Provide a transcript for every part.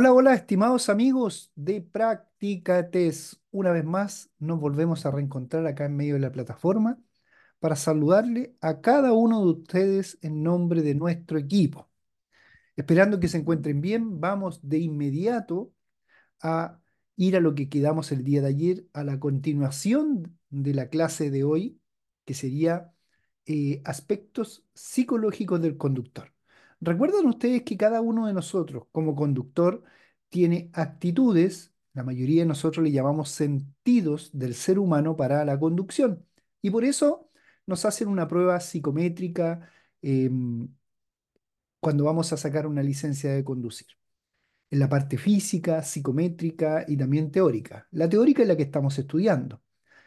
Hola, hola, estimados amigos de Practicates. Una vez más nos volvemos a reencontrar acá en medio de la plataforma para saludarle a cada uno de ustedes en nombre de nuestro equipo. Esperando que se encuentren bien, vamos de inmediato a ir a lo que quedamos el día de ayer, a la continuación de la clase de hoy, que sería eh, aspectos psicológicos del conductor. ¿Recuerdan ustedes que cada uno de nosotros como conductor tiene actitudes, la mayoría de nosotros le llamamos sentidos del ser humano para la conducción? Y por eso nos hacen una prueba psicométrica em, cuando vamos a sacar una licencia de conducir. En la parte física, psicométrica y también teórica. La teórica es la que estamos estudiando.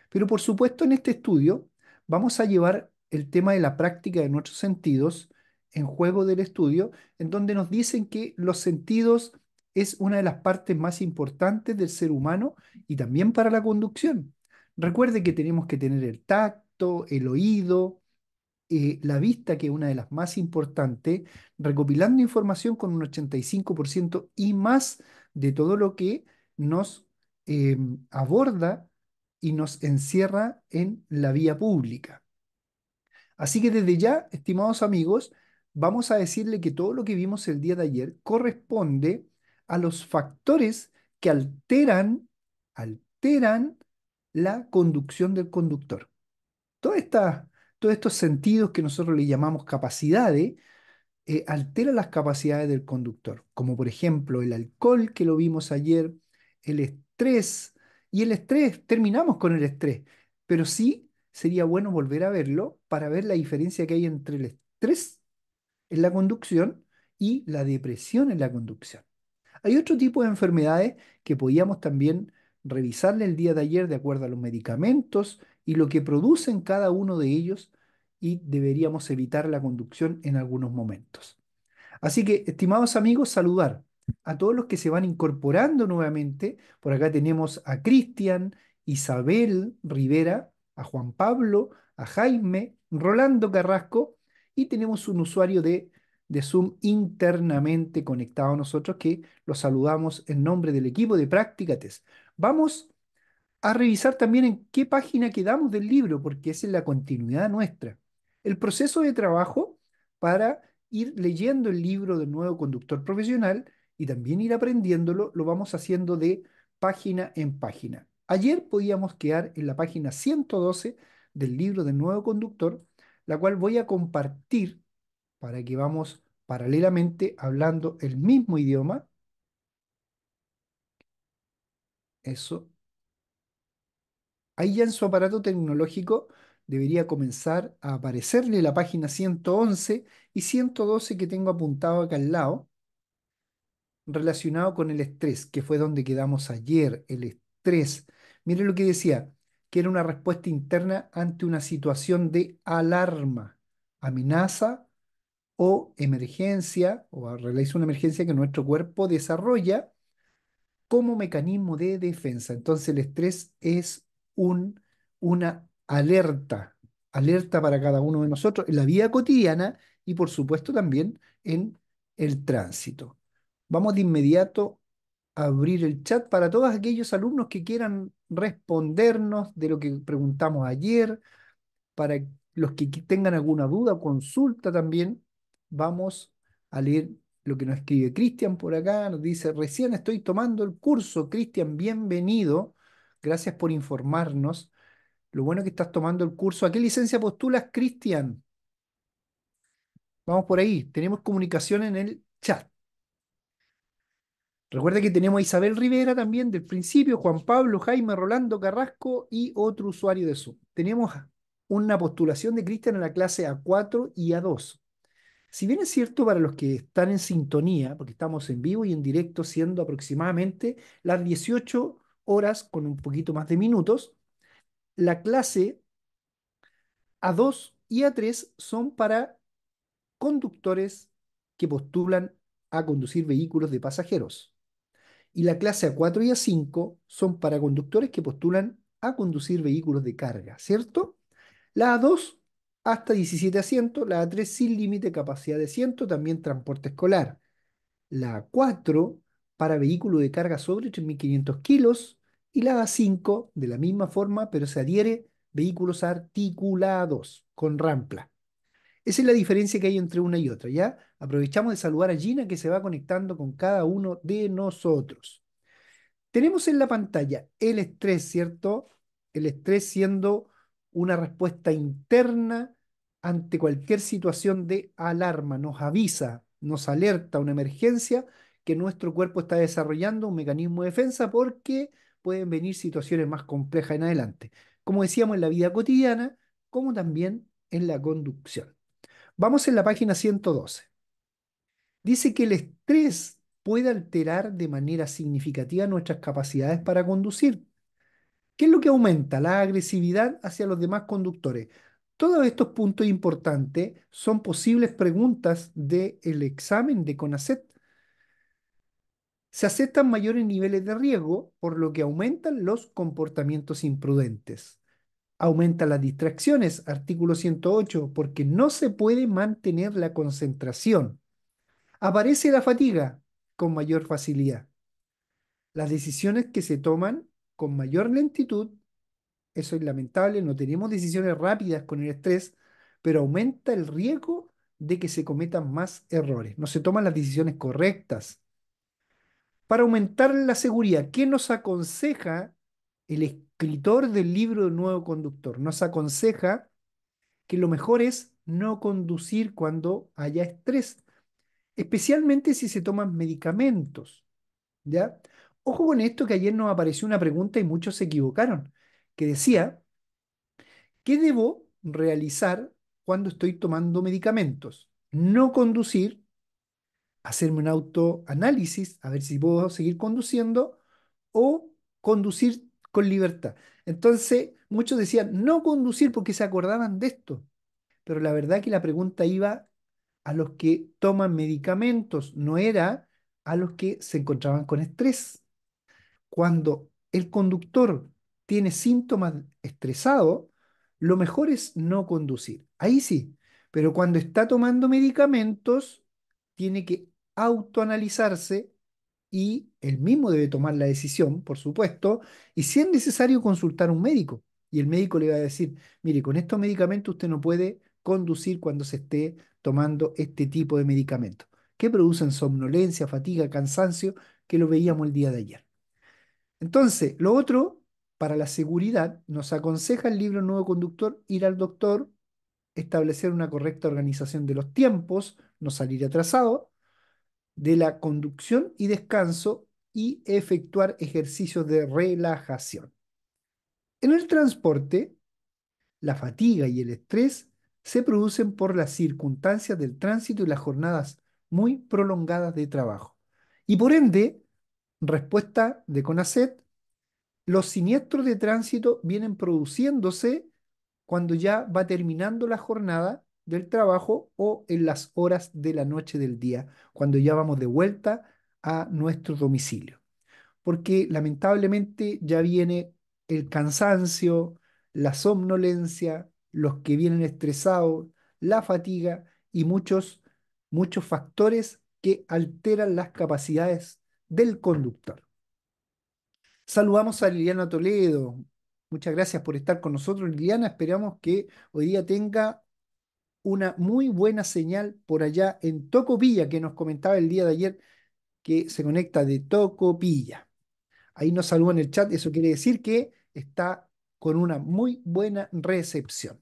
Pero por supuesto en este estudio vamos a llevar el tema de la práctica de nuestros sentidos en juego del estudio, en donde nos dicen que los sentidos es una de las partes más importantes del ser humano y también para la conducción. Recuerde que tenemos que tener el tacto, el oído, eh, la vista, que es una de las más importantes, recopilando información con un 85% y más de todo lo que nos em, aborda y nos encierra en la vía pública. Así que desde ya, estimados amigos, vamos a decirle que todo lo que vimos el día de ayer corresponde a los factores que alteran, alteran la conducción del conductor. todos estos sentidos que nosotros le llamamos capacidades, eh, alteran las capacidades del conductor, como por ejemplo el alcohol que lo vimos ayer, el estrés, y el estrés, terminamos con el estrés, pero sí sería bueno volver a verlo para ver la diferencia que hay entre el estrés en la conducción y la depresión en la conducción. Hay otro tipo de enfermedades que podíamos también revisarle el día de ayer de acuerdo a los medicamentos y lo que producen cada uno de ellos y deberíamos evitar la conducción en algunos momentos. Así que, estimados amigos, saludar a todos los que se van incorporando nuevamente. Por acá tenemos a Cristian, Isabel Rivera, a Juan Pablo, a Jaime, Rolando Carrasco, y tenemos un usuario de, Zoom internamente conectado a nosotros que lo saludamos en nombre del equipo de práctica Vamos a revisar también en qué página quedamos del libro, porque esa es la continuidad nuestra. El proceso de trabajo para ir leyendo el libro del nuevo conductor profesional y también ir aprendiéndolo, lo vamos haciendo de página en página. Ayer podíamos quedar en la página 112 del libro del nuevo conductor la cual voy a compartir para que vamos paralelamente hablando el mismo idioma. Eso. Ahí ya en su aparato tecnológico debería comenzar a aparecerle la página 111 y 112 que tengo apuntado acá al lado, relacionado con el estrés, que fue donde quedamos ayer, el estrés. Mire lo que decía, que era una respuesta interna ante una situación de alarma, amenaza o emergencia, o realiza una emergencia que nuestro cuerpo desarrolla como mecanismo de defensa. Entonces el estrés es un, una alerta, alerta para cada uno de nosotros en la vida cotidiana y por supuesto también en el tránsito. Vamos de inmediato abrir el chat para todos aquellos alumnos que quieran respondernos de lo que preguntamos ayer, para los que tengan alguna duda, o consulta también. Vamos a leer lo que nos escribe Cristian por acá, nos dice, recién estoy tomando el curso, Cristian, bienvenido, gracias por informarnos. Lo bueno que estás tomando el curso. ¿A qué licencia postulas, Cristian? Vamos por ahí, tenemos comunicación en el chat. Recuerda que tenemos a Isabel Rivera también del principio, Juan Pablo, Jaime, Rolando Carrasco y otro usuario de Zoom. Tenemos una postulación de Cristian en la clase A4 y A2. Si bien es cierto para los que están en sintonía, porque estamos en vivo y en directo siendo aproximadamente las 18 horas con un poquito más de minutos, la clase A2 y A3 son para conductores que postulan a conducir vehículos de pasajeros y la clase A4 y A5 son para conductores que postulan a conducir vehículos de carga, ¿cierto? La A2 hasta 17 asientos, la A3 sin límite capacidad de asiento, también transporte escolar. La A4 para vehículo de carga sobre 3.500 kilos y la A5 de la misma forma, pero se adhiere vehículos articulados con rampla. Esa es la diferencia que hay entre una y otra, ¿ya? Aprovechamos de saludar a Gina que se va conectando con cada uno de nosotros. Tenemos en la pantalla el estrés, ¿cierto? El estrés siendo una respuesta interna ante cualquier situación de alarma, nos avisa, nos alerta una emergencia que nuestro cuerpo está desarrollando un mecanismo de defensa porque pueden venir situaciones más complejas en adelante, como decíamos en la vida cotidiana, como también en la conducción. Vamos en la página 112. Dice que el estrés puede alterar de manera significativa nuestras capacidades para conducir. ¿Qué es lo que aumenta? La agresividad hacia los demás conductores. Todos estos puntos importantes son posibles preguntas del examen de CONACET. Se aceptan mayores niveles de riesgo, por lo que aumentan los comportamientos imprudentes aumenta las distracciones, artículo 108, porque no se puede mantener la concentración. Aparece la fatiga con mayor facilidad. Las decisiones que se toman con mayor lentitud, eso es lamentable, no tenemos decisiones rápidas con el estrés, pero aumenta el riesgo de que se cometan más errores. No se toman las decisiones correctas. Para aumentar la seguridad, ¿qué nos aconseja el escritor del libro del nuevo conductor, nos aconseja que lo mejor es no conducir cuando haya estrés, especialmente si se toman medicamentos. ¿Ya? Ojo con esto que ayer nos apareció una pregunta y muchos se equivocaron, que decía, ¿qué debo realizar cuando estoy tomando medicamentos? No conducir, hacerme un autoanálisis, a ver si puedo seguir conduciendo, o conducir con libertad. Entonces, muchos decían, no conducir porque se acordaban de esto. Pero la verdad que la pregunta iba a los que toman medicamentos, no era a los que se encontraban con estrés. Cuando el conductor tiene síntomas estresados, lo mejor es no conducir. Ahí sí, pero cuando está tomando medicamentos, tiene que autoanalizarse y él mismo debe tomar la decisión, por supuesto, y si es necesario consultar a un médico. Y el médico le va a decir, mire, con estos medicamentos usted no puede conducir cuando se esté tomando este tipo de medicamentos, que producen somnolencia, fatiga, cansancio, que lo veíamos el día de ayer. Entonces, lo otro, para la seguridad, nos aconseja el libro Nuevo Conductor ir al doctor, establecer una correcta organización de los tiempos, no salir atrasado, de la conducción y descanso y efectuar ejercicios de relajación. En el transporte, la fatiga y el estrés se producen por las circunstancias del tránsito y las jornadas muy prolongadas de trabajo. Y por ende, respuesta de CONACET, los siniestros de tránsito vienen produciéndose cuando ya va terminando la jornada del trabajo o en las horas de la noche del día, cuando ya vamos de vuelta a nuestro domicilio. Porque lamentablemente ya viene el cansancio, la somnolencia, los que vienen estresados, la fatiga y muchos, muchos factores que alteran las capacidades del conductor. Saludamos a Liliana Toledo. Muchas gracias por estar con nosotros, Liliana. Esperamos que hoy día tenga una muy buena señal por allá en Tocopilla, que nos comentaba el día de ayer que se conecta de Tocopilla. Ahí nos saluda en el chat, eso quiere decir que está con una muy buena recepción.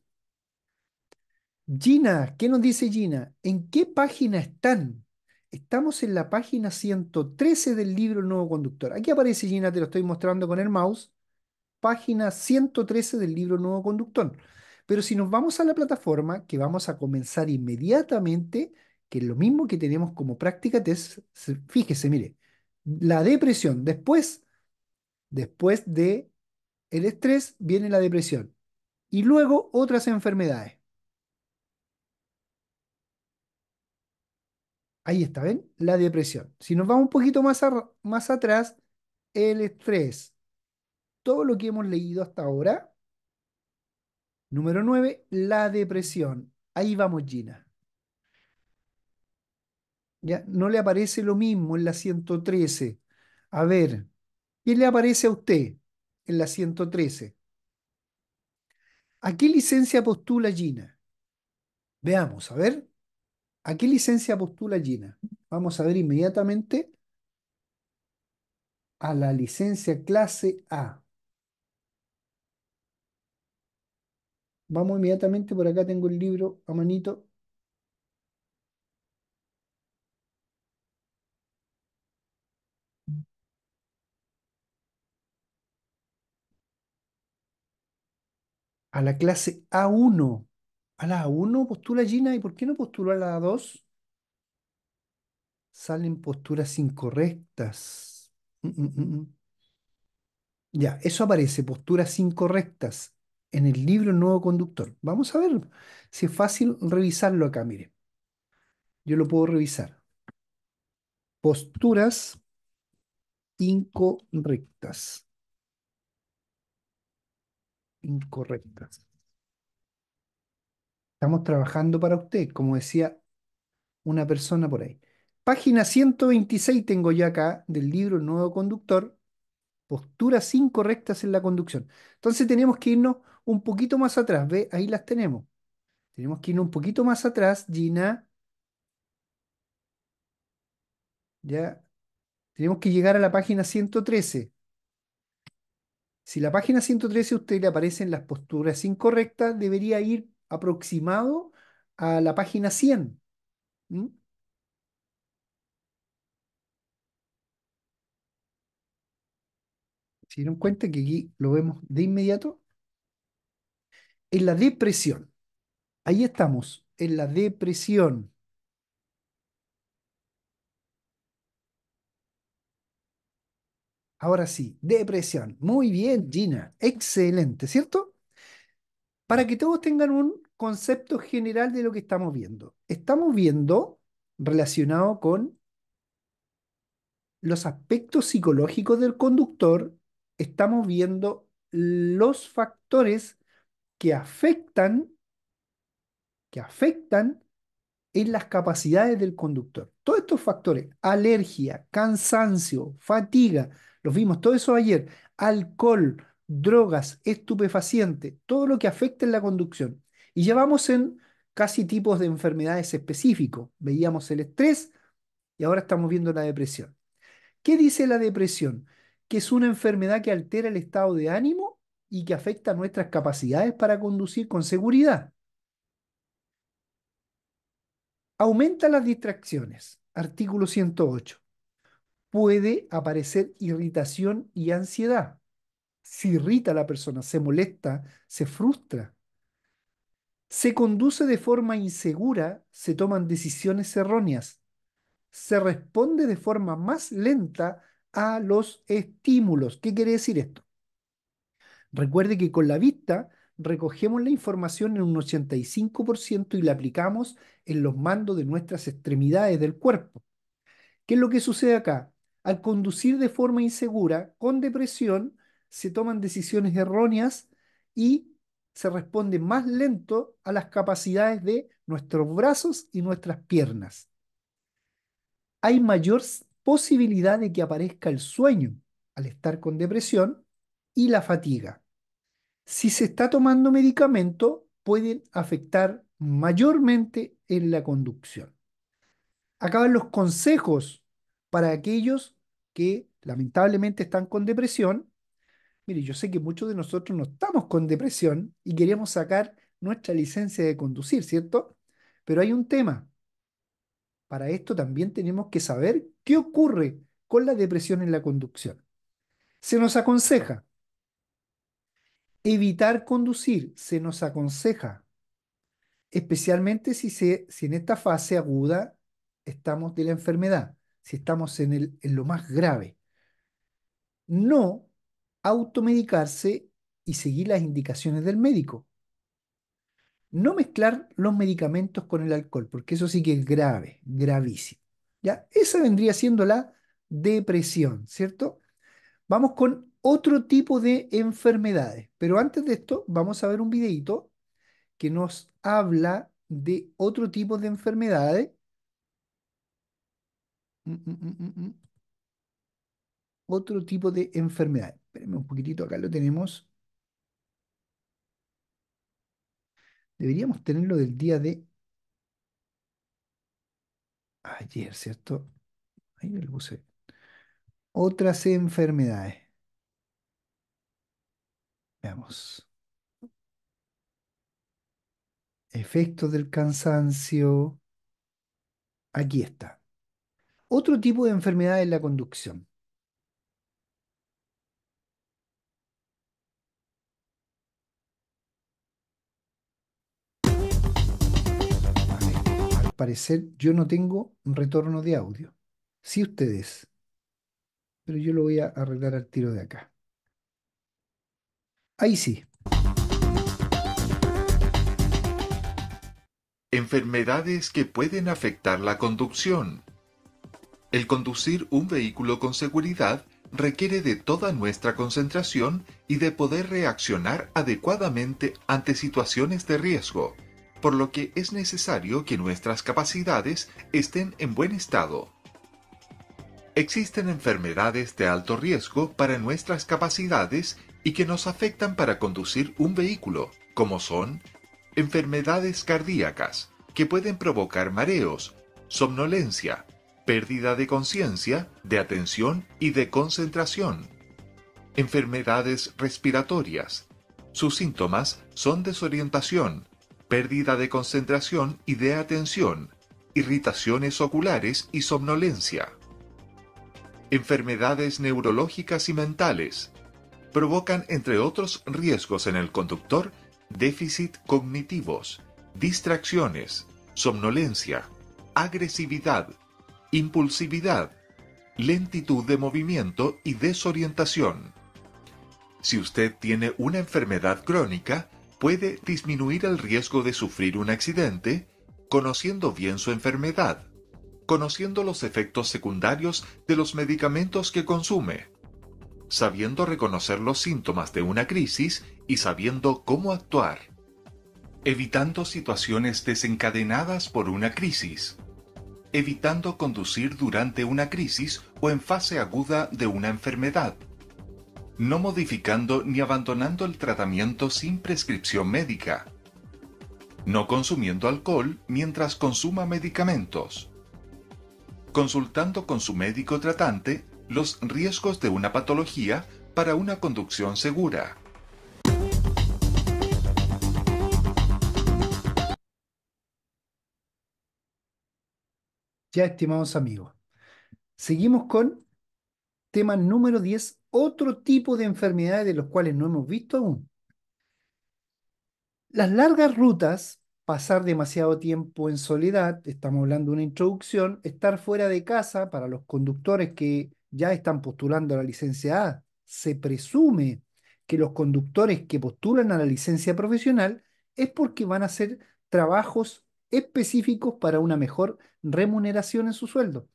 Gina, ¿qué nos dice Gina? ¿En qué página están? Estamos en la página 113 del libro Nuevo Conductor. Aquí aparece Gina, te lo estoy mostrando con el mouse. Página 113 del libro Nuevo Conductor. Pero si nos vamos a la plataforma, que vamos a comenzar inmediatamente, que es lo mismo que tenemos como práctica test, fíjese, mire, la depresión, después, después de el estrés viene la depresión y luego otras enfermedades. Ahí está, ¿ven? La depresión. Si nos vamos un poquito más, más atrás, el estrés. Todo lo que hemos leído hasta ahora Número 9, la depresión. Ahí vamos, Gina. ¿Ya? No le aparece lo mismo en la 113. A ver, ¿qué le aparece a usted en la 113? ¿A qué licencia postula Gina? Veamos, a ver. ¿A qué licencia postula Gina? Vamos a ver inmediatamente a la licencia clase A. Vamos inmediatamente, por acá tengo el libro a manito. A la clase A1. A la A1 postula Gina, ¿y por qué no postula a la A2? Salen posturas incorrectas. Mm, mm, mm, ya, eso aparece, posturas incorrectas en el libro Nuevo Conductor. Vamos a ver si es fácil revisarlo acá, mire. Yo lo puedo revisar. Posturas incorrectas. Incorrectas. Estamos trabajando para usted, como decía una persona por ahí. Página 126 tengo ya acá del libro Nuevo Conductor, posturas incorrectas en la conducción. Entonces tenemos que irnos un poquito más atrás, ¿ve? Ahí las tenemos. Tenemos que ir un poquito más atrás, Gina. Ya. Tenemos que llegar a la página 113. Si la página 113 a usted le aparecen las posturas incorrectas, debería ir aproximado a la página 100. si ¿Mm? ¿Se dieron cuenta que aquí lo vemos de inmediato? en la depresión. Ahí estamos, en la depresión. Ahora sí, depresión. Muy bien, Gina. Excelente, ¿cierto? Para que todos tengan un concepto general de lo que estamos viendo. Estamos viendo relacionado con los aspectos psicológicos del conductor, estamos viendo los factores que afectan, que afectan en las capacidades del conductor. Todos estos factores, alergia, cansancio, fatiga, los vimos todo eso ayer, alcohol, drogas, estupefacientes, todo lo que afecta en la conducción. Y llevamos en casi tipos de enfermedades específicos. Veíamos el estrés y ahora estamos viendo la depresión. ¿Qué dice la depresión? Que es una enfermedad que altera el estado de ánimo y que afecta nuestras capacidades para conducir con seguridad. Aumenta las distracciones. Artículo 108. Puede aparecer irritación y ansiedad. Se irrita a la persona, se molesta, se frustra. Se conduce de forma insegura, se toman decisiones erróneas. Se responde de forma más lenta a los estímulos. ¿Qué quiere decir esto? Recuerde que con la vista recogemos la información en un 85% y la aplicamos en los mandos de nuestras extremidades del cuerpo. ¿Qué es lo que sucede acá? Al conducir de forma insegura, con depresión, se toman decisiones erróneas y se responde más lento a las capacidades de nuestros brazos y nuestras piernas. Hay mayor posibilidad de que aparezca el sueño al estar con depresión y la fatiga. Si se está tomando medicamento, pueden afectar mayormente en la conducción. Acaban los consejos para aquellos que lamentablemente están con depresión. Mire, yo sé que muchos de nosotros no estamos con depresión y queremos sacar nuestra licencia de conducir, ¿cierto? Pero hay un tema. Para esto también tenemos que saber qué ocurre con la depresión en la conducción. Se nos aconseja Evitar conducir se nos aconseja, especialmente si, se, si en esta fase aguda estamos de la enfermedad, si estamos en, el, lo más grave. No automedicarse y seguir las indicaciones del médico. No mezclar los medicamentos con el alcohol, porque eso sí que es grave, gravísimo. ¿ya? Esa vendría siendo la depresión, ¿cierto? Vamos con otro tipo de enfermedades. Pero antes de esto, vamos a ver un videito que nos habla de otro tipo de enfermedades. Mm, mm, mm, otro tipo de enfermedades. Espérenme un poquitito, acá lo tenemos. Deberíamos tenerlo del día de ayer, ¿cierto? Ahí lo puse. Otras enfermedades. Veamos. Efectos del cansancio. Aquí está. Otro tipo de enfermedad es la conducción. Al parecer yo no tengo retorno de audio. Sí ustedes. Pero yo lo voy a arreglar al tiro de acá. Ahí sí. Enfermedades que pueden afectar la conducción. El conducir un vehículo con seguridad requiere de toda nuestra concentración y de poder reaccionar adecuadamente ante situaciones de riesgo, por lo que es necesario que nuestras capacidades estén en buen estado. Existen enfermedades de alto riesgo para nuestras capacidades y que nos afectan para conducir un vehículo, como son enfermedades cardíacas, que pueden provocar mareos, somnolencia, pérdida de conciencia, de atención y de concentración, enfermedades respiratorias. Sus síntomas son desorientación, pérdida de concentración y de atención, irritaciones oculares y somnolencia. Enfermedades neurológicas y mentales, provocan, entre otros riesgos en el conductor, déficit cognitivos, distracciones, somnolencia, agresividad, impulsividad, lentitud de movimiento y desorientación. Si usted tiene una enfermedad crónica, puede disminuir el riesgo de sufrir un accidente conociendo bien su enfermedad, conociendo los efectos secundarios de los medicamentos que consume, sabiendo reconocer los síntomas de una crisis y sabiendo cómo actuar. Evitando situaciones desencadenadas por una crisis. Evitando conducir durante una crisis o en fase aguda de una enfermedad. No modificando ni abandonando el tratamiento sin prescripción médica. No consumiendo alcohol mientras consuma medicamentos. Consultando con su médico tratante los riesgos de una patología para una conducción segura. Ya, estimados amigos, seguimos con tema número 10, otro tipo de enfermedades de los cuales no hemos visto aún. Las largas rutas, pasar demasiado tiempo en soledad, estamos hablando de una introducción, estar fuera de casa para los conductores que ya están postulando a la licencia A. Se presume que los conductores que postulan a la licencia profesional es porque van a hacer trabajos específicos para una mejor remuneración en su sueldo.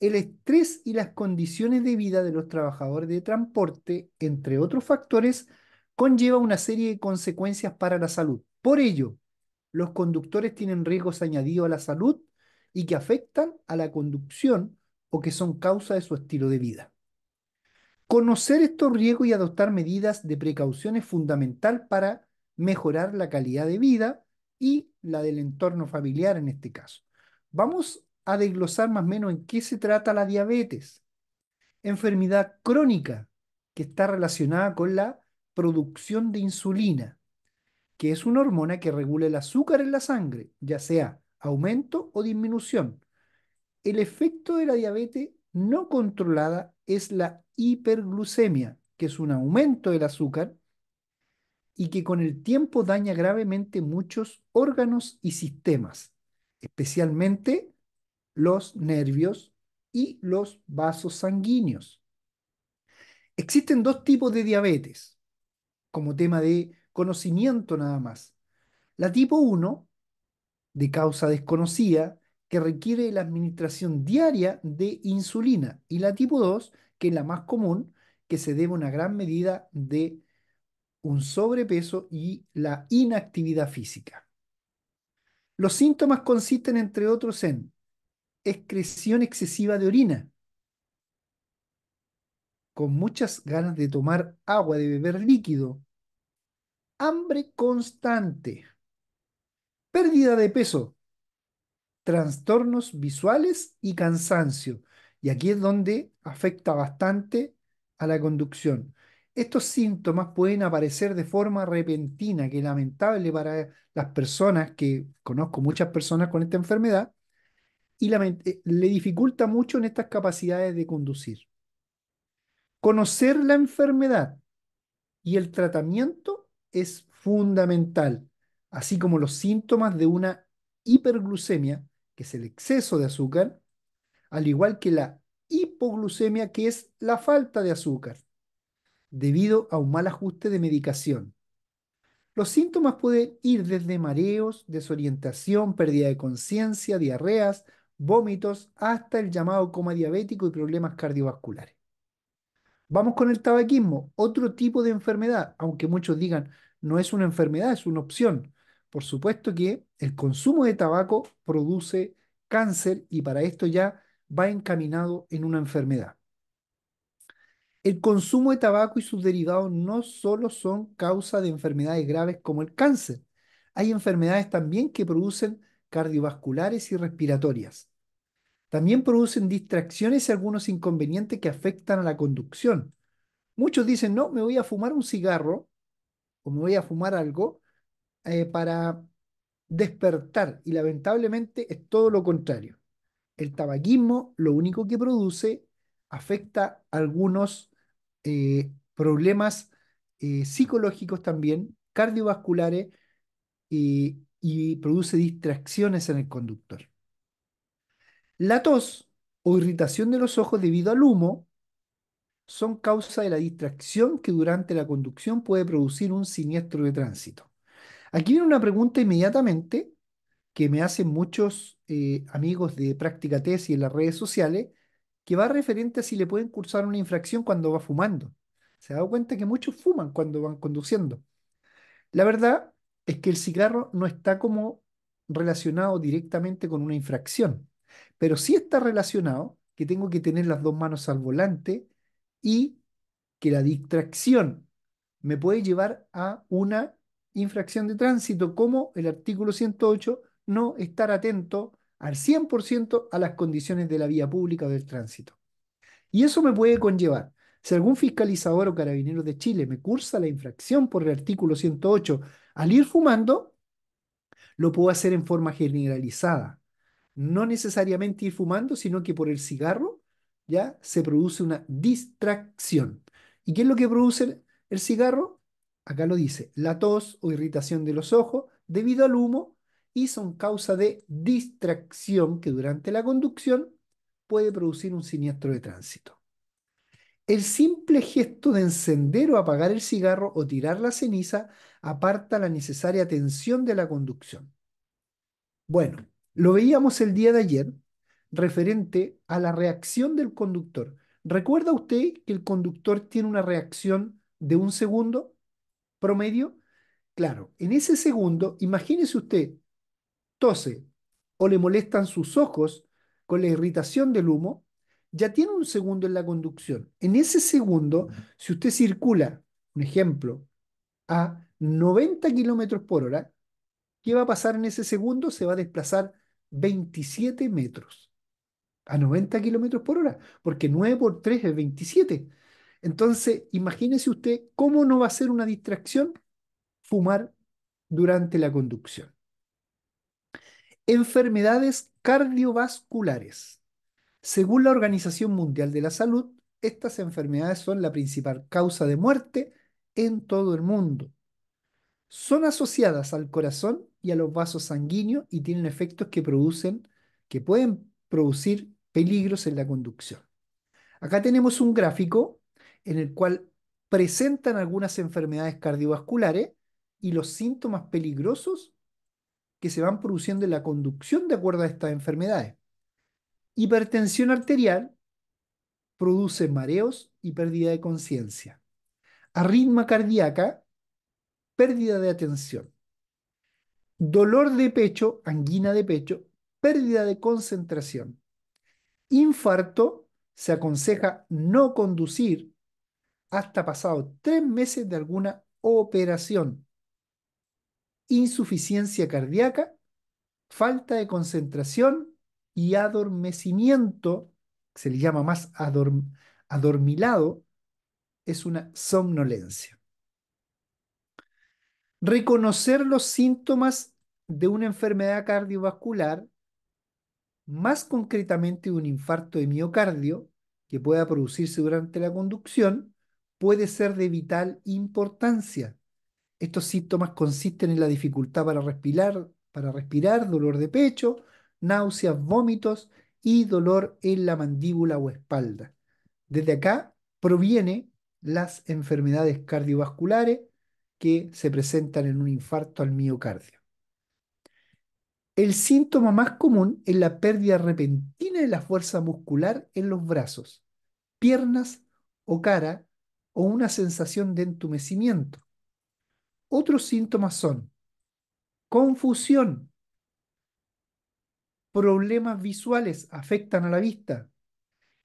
El estrés y las condiciones de vida de los trabajadores de transporte, entre otros factores, conlleva una serie de consecuencias para la salud. Por ello, los conductores tienen riesgos añadidos a la salud y que afectan a la conducción o que son causa de su estilo de vida. Conocer estos riesgos y adoptar medidas de precaución es fundamental para mejorar la calidad de vida y la del entorno familiar en este caso. Vamos a desglosar más o menos en qué se trata la diabetes. Enfermedad crónica que está relacionada con la producción de insulina, que es una hormona que regula el azúcar en la sangre, ya sea aumento o disminución, el efecto de la diabetes no controlada es la hiperglucemia, que es un aumento del azúcar y que con el tiempo daña gravemente muchos órganos y sistemas, especialmente los nervios y los vasos sanguíneos. Existen dos tipos de diabetes, como tema de conocimiento nada más. La tipo 1, de causa desconocida, que requiere la administración diaria de insulina y la tipo 2, que es la más común, que se debe a una gran medida de un sobrepeso y la inactividad física. Los síntomas consisten, entre otros, en excreción excesiva de orina, con muchas ganas de tomar agua, de beber líquido, hambre constante, pérdida de peso, trastornos visuales y cansancio. Y aquí es donde afecta bastante a la conducción. Estos síntomas pueden aparecer de forma repentina, que es lamentable para las personas, que conozco muchas personas con esta enfermedad, y eh, le dificulta mucho en estas capacidades de conducir. Conocer la enfermedad y el tratamiento es fundamental, así como los síntomas de una hiperglucemia que es el exceso de azúcar, al igual que la hipoglucemia, que es la falta de azúcar, debido a un mal ajuste de medicación. Los síntomas pueden ir desde mareos, desorientación, pérdida de conciencia, diarreas, vómitos, hasta el llamado coma diabético y problemas cardiovasculares. Vamos con el tabaquismo, otro tipo de enfermedad, aunque muchos digan no es una enfermedad, es una opción. Por supuesto que el consumo de tabaco produce cáncer y para esto ya va encaminado en una enfermedad. El consumo de tabaco y sus derivados no solo son causa de enfermedades graves como el cáncer, hay enfermedades también que producen cardiovasculares y respiratorias. También producen distracciones y algunos inconvenientes que afectan a la conducción. Muchos dicen, no, me voy a fumar un cigarro o me voy a fumar algo eh, para despertar y lamentablemente es todo lo contrario. El tabaquismo lo único que produce afecta algunos eh, problemas eh, psicológicos también, cardiovasculares y produce distracciones en el conductor. La tos o irritación de los ojos debido al humo son causa de la distracción que durante la conducción puede producir un siniestro de tránsito. Aquí viene una pregunta inmediatamente que me hacen muchos eh, amigos de práctica tesis en las redes sociales, que va referente a si le pueden cursar una infracción cuando va fumando. Se ha dado cuenta que muchos fuman cuando van conduciendo. La verdad es que el cigarro no está como relacionado directamente con una infracción, pero sí está relacionado que tengo que tener las dos manos al volante y que la distracción me puede llevar a una infracción de tránsito como el artículo 108, no estar atento al 100% a las condiciones de la vía pública o del tránsito. Y eso me puede conllevar, si algún fiscalizador o carabinero de Chile me cursa la infracción por el artículo 108 al ir fumando, lo puedo hacer en forma generalizada. No necesariamente ir fumando, sino que por el cigarro ya se produce una distracción. ¿Y qué es lo que produce el cigarro? acá lo dice, la tos o irritación de los ojos debido al humo y son causa de distracción que durante la conducción puede producir un siniestro de tránsito. El simple gesto de encender o apagar el cigarro o tirar la ceniza aparta la necesaria tensión de la conducción. Bueno, lo veíamos el día de ayer referente a la reacción del conductor. ¿Recuerda usted que el conductor tiene una reacción de un segundo? promedio, claro, en ese segundo, imagínese usted, tose o le molestan sus ojos con la irritación del humo, ya tiene un segundo en la conducción. En ese segundo, si usted circula, un ejemplo, a 90 kilómetros por hora, ¿qué va a pasar en ese segundo? Se va a desplazar 27 metros a 90 kilómetros por hora, porque 9 por 3 es 27. Entonces, imagínese usted cómo no va a ser una distracción fumar durante la conducción. Enfermedades cardiovasculares. Según la Organización Mundial de la Salud, estas enfermedades son la principal causa de muerte en todo el mundo. Son asociadas al corazón y a los vasos sanguíneos y tienen efectos que producen, que pueden producir peligros en la conducción. Acá tenemos un gráfico en el cual presentan algunas enfermedades cardiovasculares y los síntomas peligrosos que se van produciendo en la conducción de acuerdo a estas enfermedades. Hipertensión arterial produce mareos y pérdida de conciencia. Arritma cardíaca, pérdida de atención. Dolor de pecho, anguina de pecho, pérdida de concentración. Infarto, se aconseja no conducir hasta pasado tres meses de alguna operación. Insuficiencia cardíaca, falta de concentración y adormecimiento, que se le llama más adormilado, es una somnolencia. Reconocer los síntomas de una enfermedad cardiovascular, más concretamente un infarto de miocardio que pueda producirse durante la conducción, puede ser de vital importancia. Estos síntomas consisten en la dificultad para respirar, para respirar, dolor de pecho, náuseas, vómitos y dolor en la mandíbula o espalda. Desde acá provienen las enfermedades cardiovasculares que se presentan en un infarto al miocardio. El síntoma más común es la pérdida repentina de la fuerza muscular en los brazos, piernas o cara o una sensación de entumecimiento. Otros síntomas son confusión, problemas visuales afectan a la vista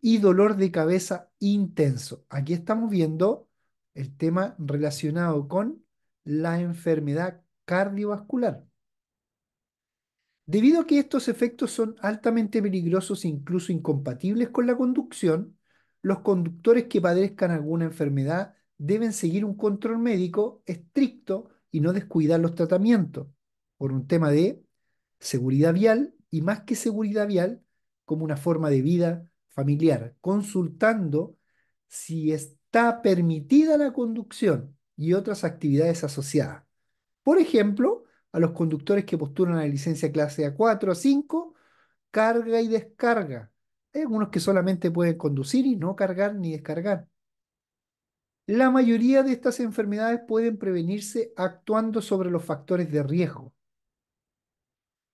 y dolor de cabeza intenso. Aquí estamos viendo el tema relacionado con la enfermedad cardiovascular. Debido a que estos efectos son altamente peligrosos e incluso incompatibles con la conducción, los conductores que padezcan alguna enfermedad deben seguir un control médico estricto y no descuidar los tratamientos por un tema de seguridad vial y más que seguridad vial como una forma de vida familiar, consultando si está permitida la conducción y otras actividades asociadas. Por ejemplo, a los conductores que postulan la licencia clase A4 o 5, carga y descarga, hay algunos que solamente pueden conducir y no cargar ni descargar. La mayoría de estas enfermedades pueden prevenirse actuando sobre los factores de riesgo,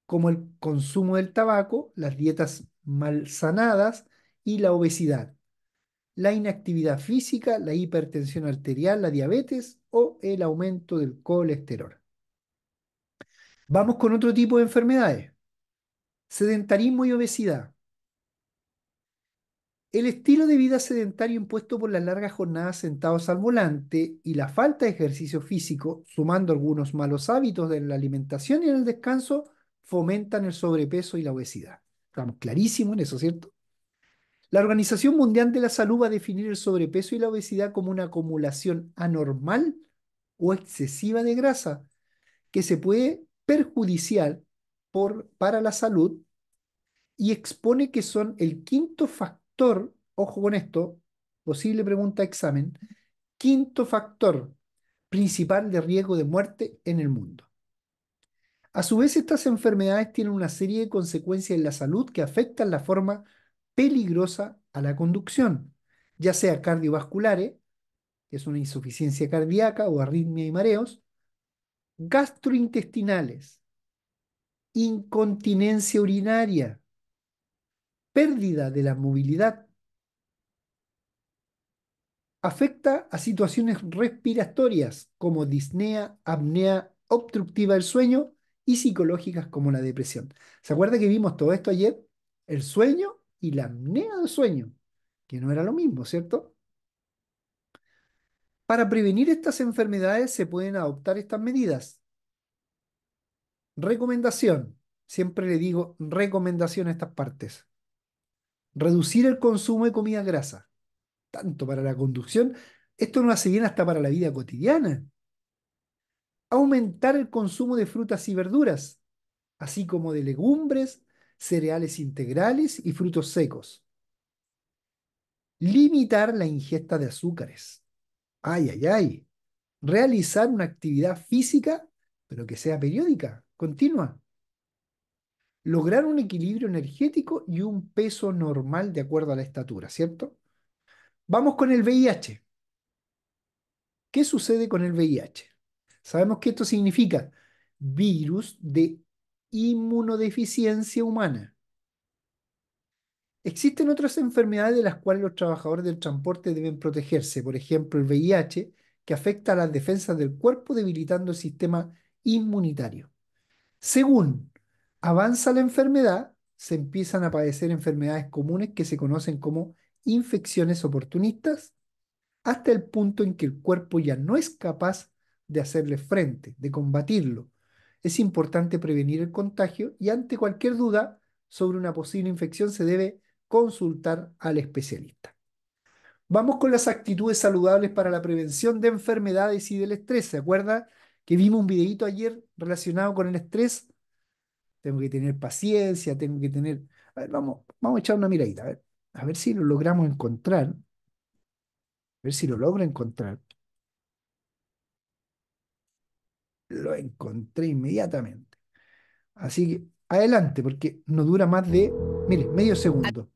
como el consumo del tabaco, las dietas malsanadas y la obesidad, la inactividad física, la hipertensión arterial, la diabetes o el aumento del colesterol. Vamos con otro tipo de enfermedades. Sedentarismo y obesidad. El estilo de vida sedentario impuesto por las largas jornadas sentados al volante y la falta de ejercicio físico, sumando algunos malos hábitos en la alimentación y en el descanso, fomentan el sobrepeso y la obesidad. Estamos clarísimos en eso, ¿cierto? La Organización Mundial de la Salud va a definir el sobrepeso y la obesidad como una acumulación anormal o excesiva de grasa que se puede perjudicial por, para la salud y expone que son el quinto factor ojo con esto, posible pregunta examen, quinto factor principal de riesgo de muerte en el mundo. A su vez, estas enfermedades tienen una serie de consecuencias en la salud que afectan la forma peligrosa a la conducción, ya sea cardiovasculares, que es una insuficiencia cardíaca o arritmia y mareos, gastrointestinales, incontinencia urinaria, pérdida de la movilidad afecta a situaciones respiratorias como disnea, apnea obstructiva del sueño y psicológicas como la depresión. ¿Se acuerda que vimos todo esto ayer? El sueño y la apnea del sueño, que no era lo mismo, ¿cierto? Para prevenir estas enfermedades se pueden adoptar estas medidas. Recomendación. Siempre le digo recomendación a estas partes reducir el consumo de comida grasa, tanto para la conducción, esto no hace bien hasta para la vida cotidiana. Aumentar el consumo de frutas y verduras, así como de legumbres, cereales integrales y frutos secos. Limitar la ingesta de azúcares. Ay, ay, ay. Realizar una actividad física, pero que sea periódica, continua lograr un equilibrio energético y un peso normal de acuerdo a la estatura, ¿cierto? Vamos con el VIH. ¿Qué sucede con el VIH? Sabemos que esto significa virus de inmunodeficiencia humana. Existen otras enfermedades de las cuales los trabajadores del transporte deben protegerse, por ejemplo el VIH, que afecta a las defensas del cuerpo debilitando el sistema inmunitario. Según avanza la enfermedad, se empiezan a padecer enfermedades comunes que se conocen como infecciones oportunistas, hasta el punto en que el cuerpo ya no es capaz de hacerle frente, de combatirlo. Es importante prevenir el contagio y ante cualquier duda sobre una posible infección se debe consultar al especialista. Vamos con las actitudes saludables para la prevención de enfermedades y del estrés. ¿Se acuerda que vimos un videito ayer relacionado con el estrés? tengo que tener paciencia, tengo que tener... A ver, vamos, vamos a echar una miradita, a ver, si lo logramos encontrar, a ver si lo logro encontrar. Lo encontré inmediatamente. Así que adelante, porque no dura más de, mire, medio segundo.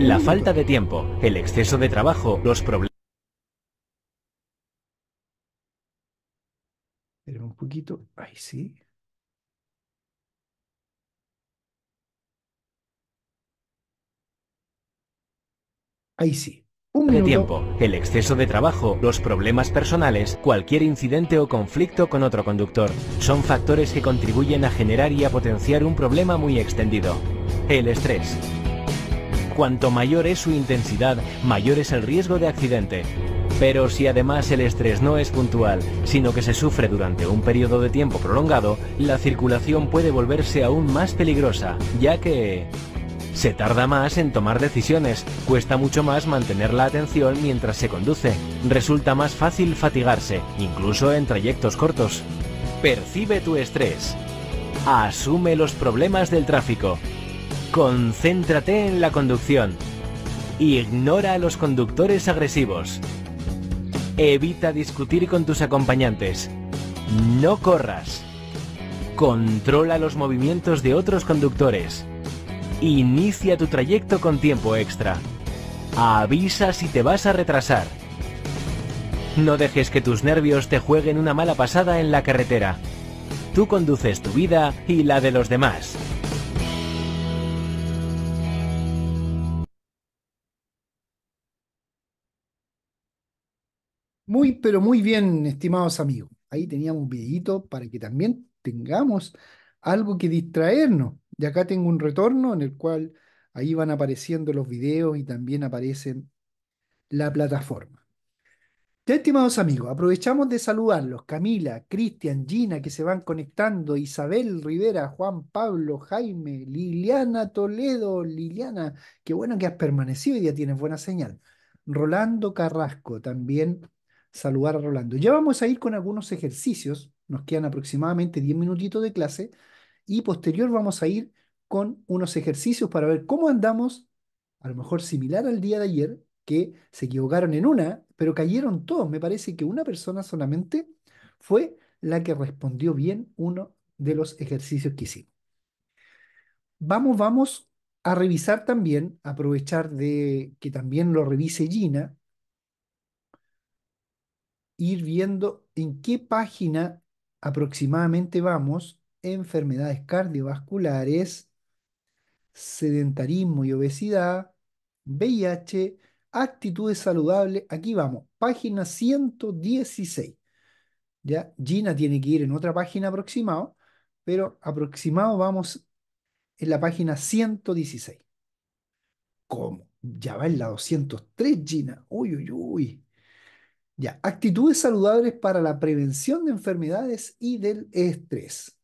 La falta de tiempo, el exceso de trabajo, los problemas... esperemos un poquito, ahí sí. Ahí sí. Un tiempo, el exceso de trabajo, los problemas personales, cualquier incidente o conflicto con otro conductor, son factores que contribuyen a generar y a potenciar un problema muy extendido. El estrés. Cuanto mayor es su intensidad, mayor es el riesgo de accidente. Pero si además el estrés no es puntual, sino que se sufre durante un periodo de tiempo prolongado, la circulación puede volverse aún más peligrosa, ya que se tarda más en tomar decisiones, cuesta mucho más mantener la atención mientras se conduce, resulta más fácil fatigarse, incluso en trayectos cortos. Percibe tu estrés. Asume los problemas del tráfico. Concéntrate en la conducción. Ignora a los conductores agresivos. Evita discutir con tus acompañantes. No corras. Controla los movimientos de otros conductores inicia tu trayecto con tiempo extra. Avisa si te vas a retrasar. No dejes que tus nervios te jueguen una mala pasada en la carretera. Tú conduces tu vida y la de los demás. Muy, pero muy bien, estimados amigos. Ahí teníamos un videito para que también tengamos algo que distraernos de acá tengo un retorno en el cual ahí van apareciendo los videos y también aparecen la plataforma. Ya, estimados amigos, aprovechamos de saludarlos. Camila, Cristian, Gina, que se van conectando, Isabel Rivera, Juan Pablo, Jaime, Liliana Toledo, Liliana, qué bueno que has permanecido y ya tienes buena señal. Rolando Carrasco, también saludar a Rolando. Ya vamos a ir con algunos ejercicios, nos quedan aproximadamente 10 minutitos de clase y posterior vamos a ir con unos ejercicios para ver cómo andamos, a lo mejor similar al día de ayer, que se equivocaron en una, pero cayeron todos. Me parece que una persona solamente fue la que respondió bien uno de los ejercicios que hicimos. Vamos, vamos a revisar también, aprovechar de que también lo revise Gina, ir viendo en qué página aproximadamente vamos enfermedades cardiovasculares, sedentarismo y obesidad, VIH, actitudes saludables. Aquí vamos, página 116. Ya, Gina tiene que ir en otra página aproximado, pero aproximado vamos en la página 116. ¿Cómo? Ya va en la 203, Gina. Uy, uy, uy. Ya, actitudes saludables para la prevención de enfermedades y del estrés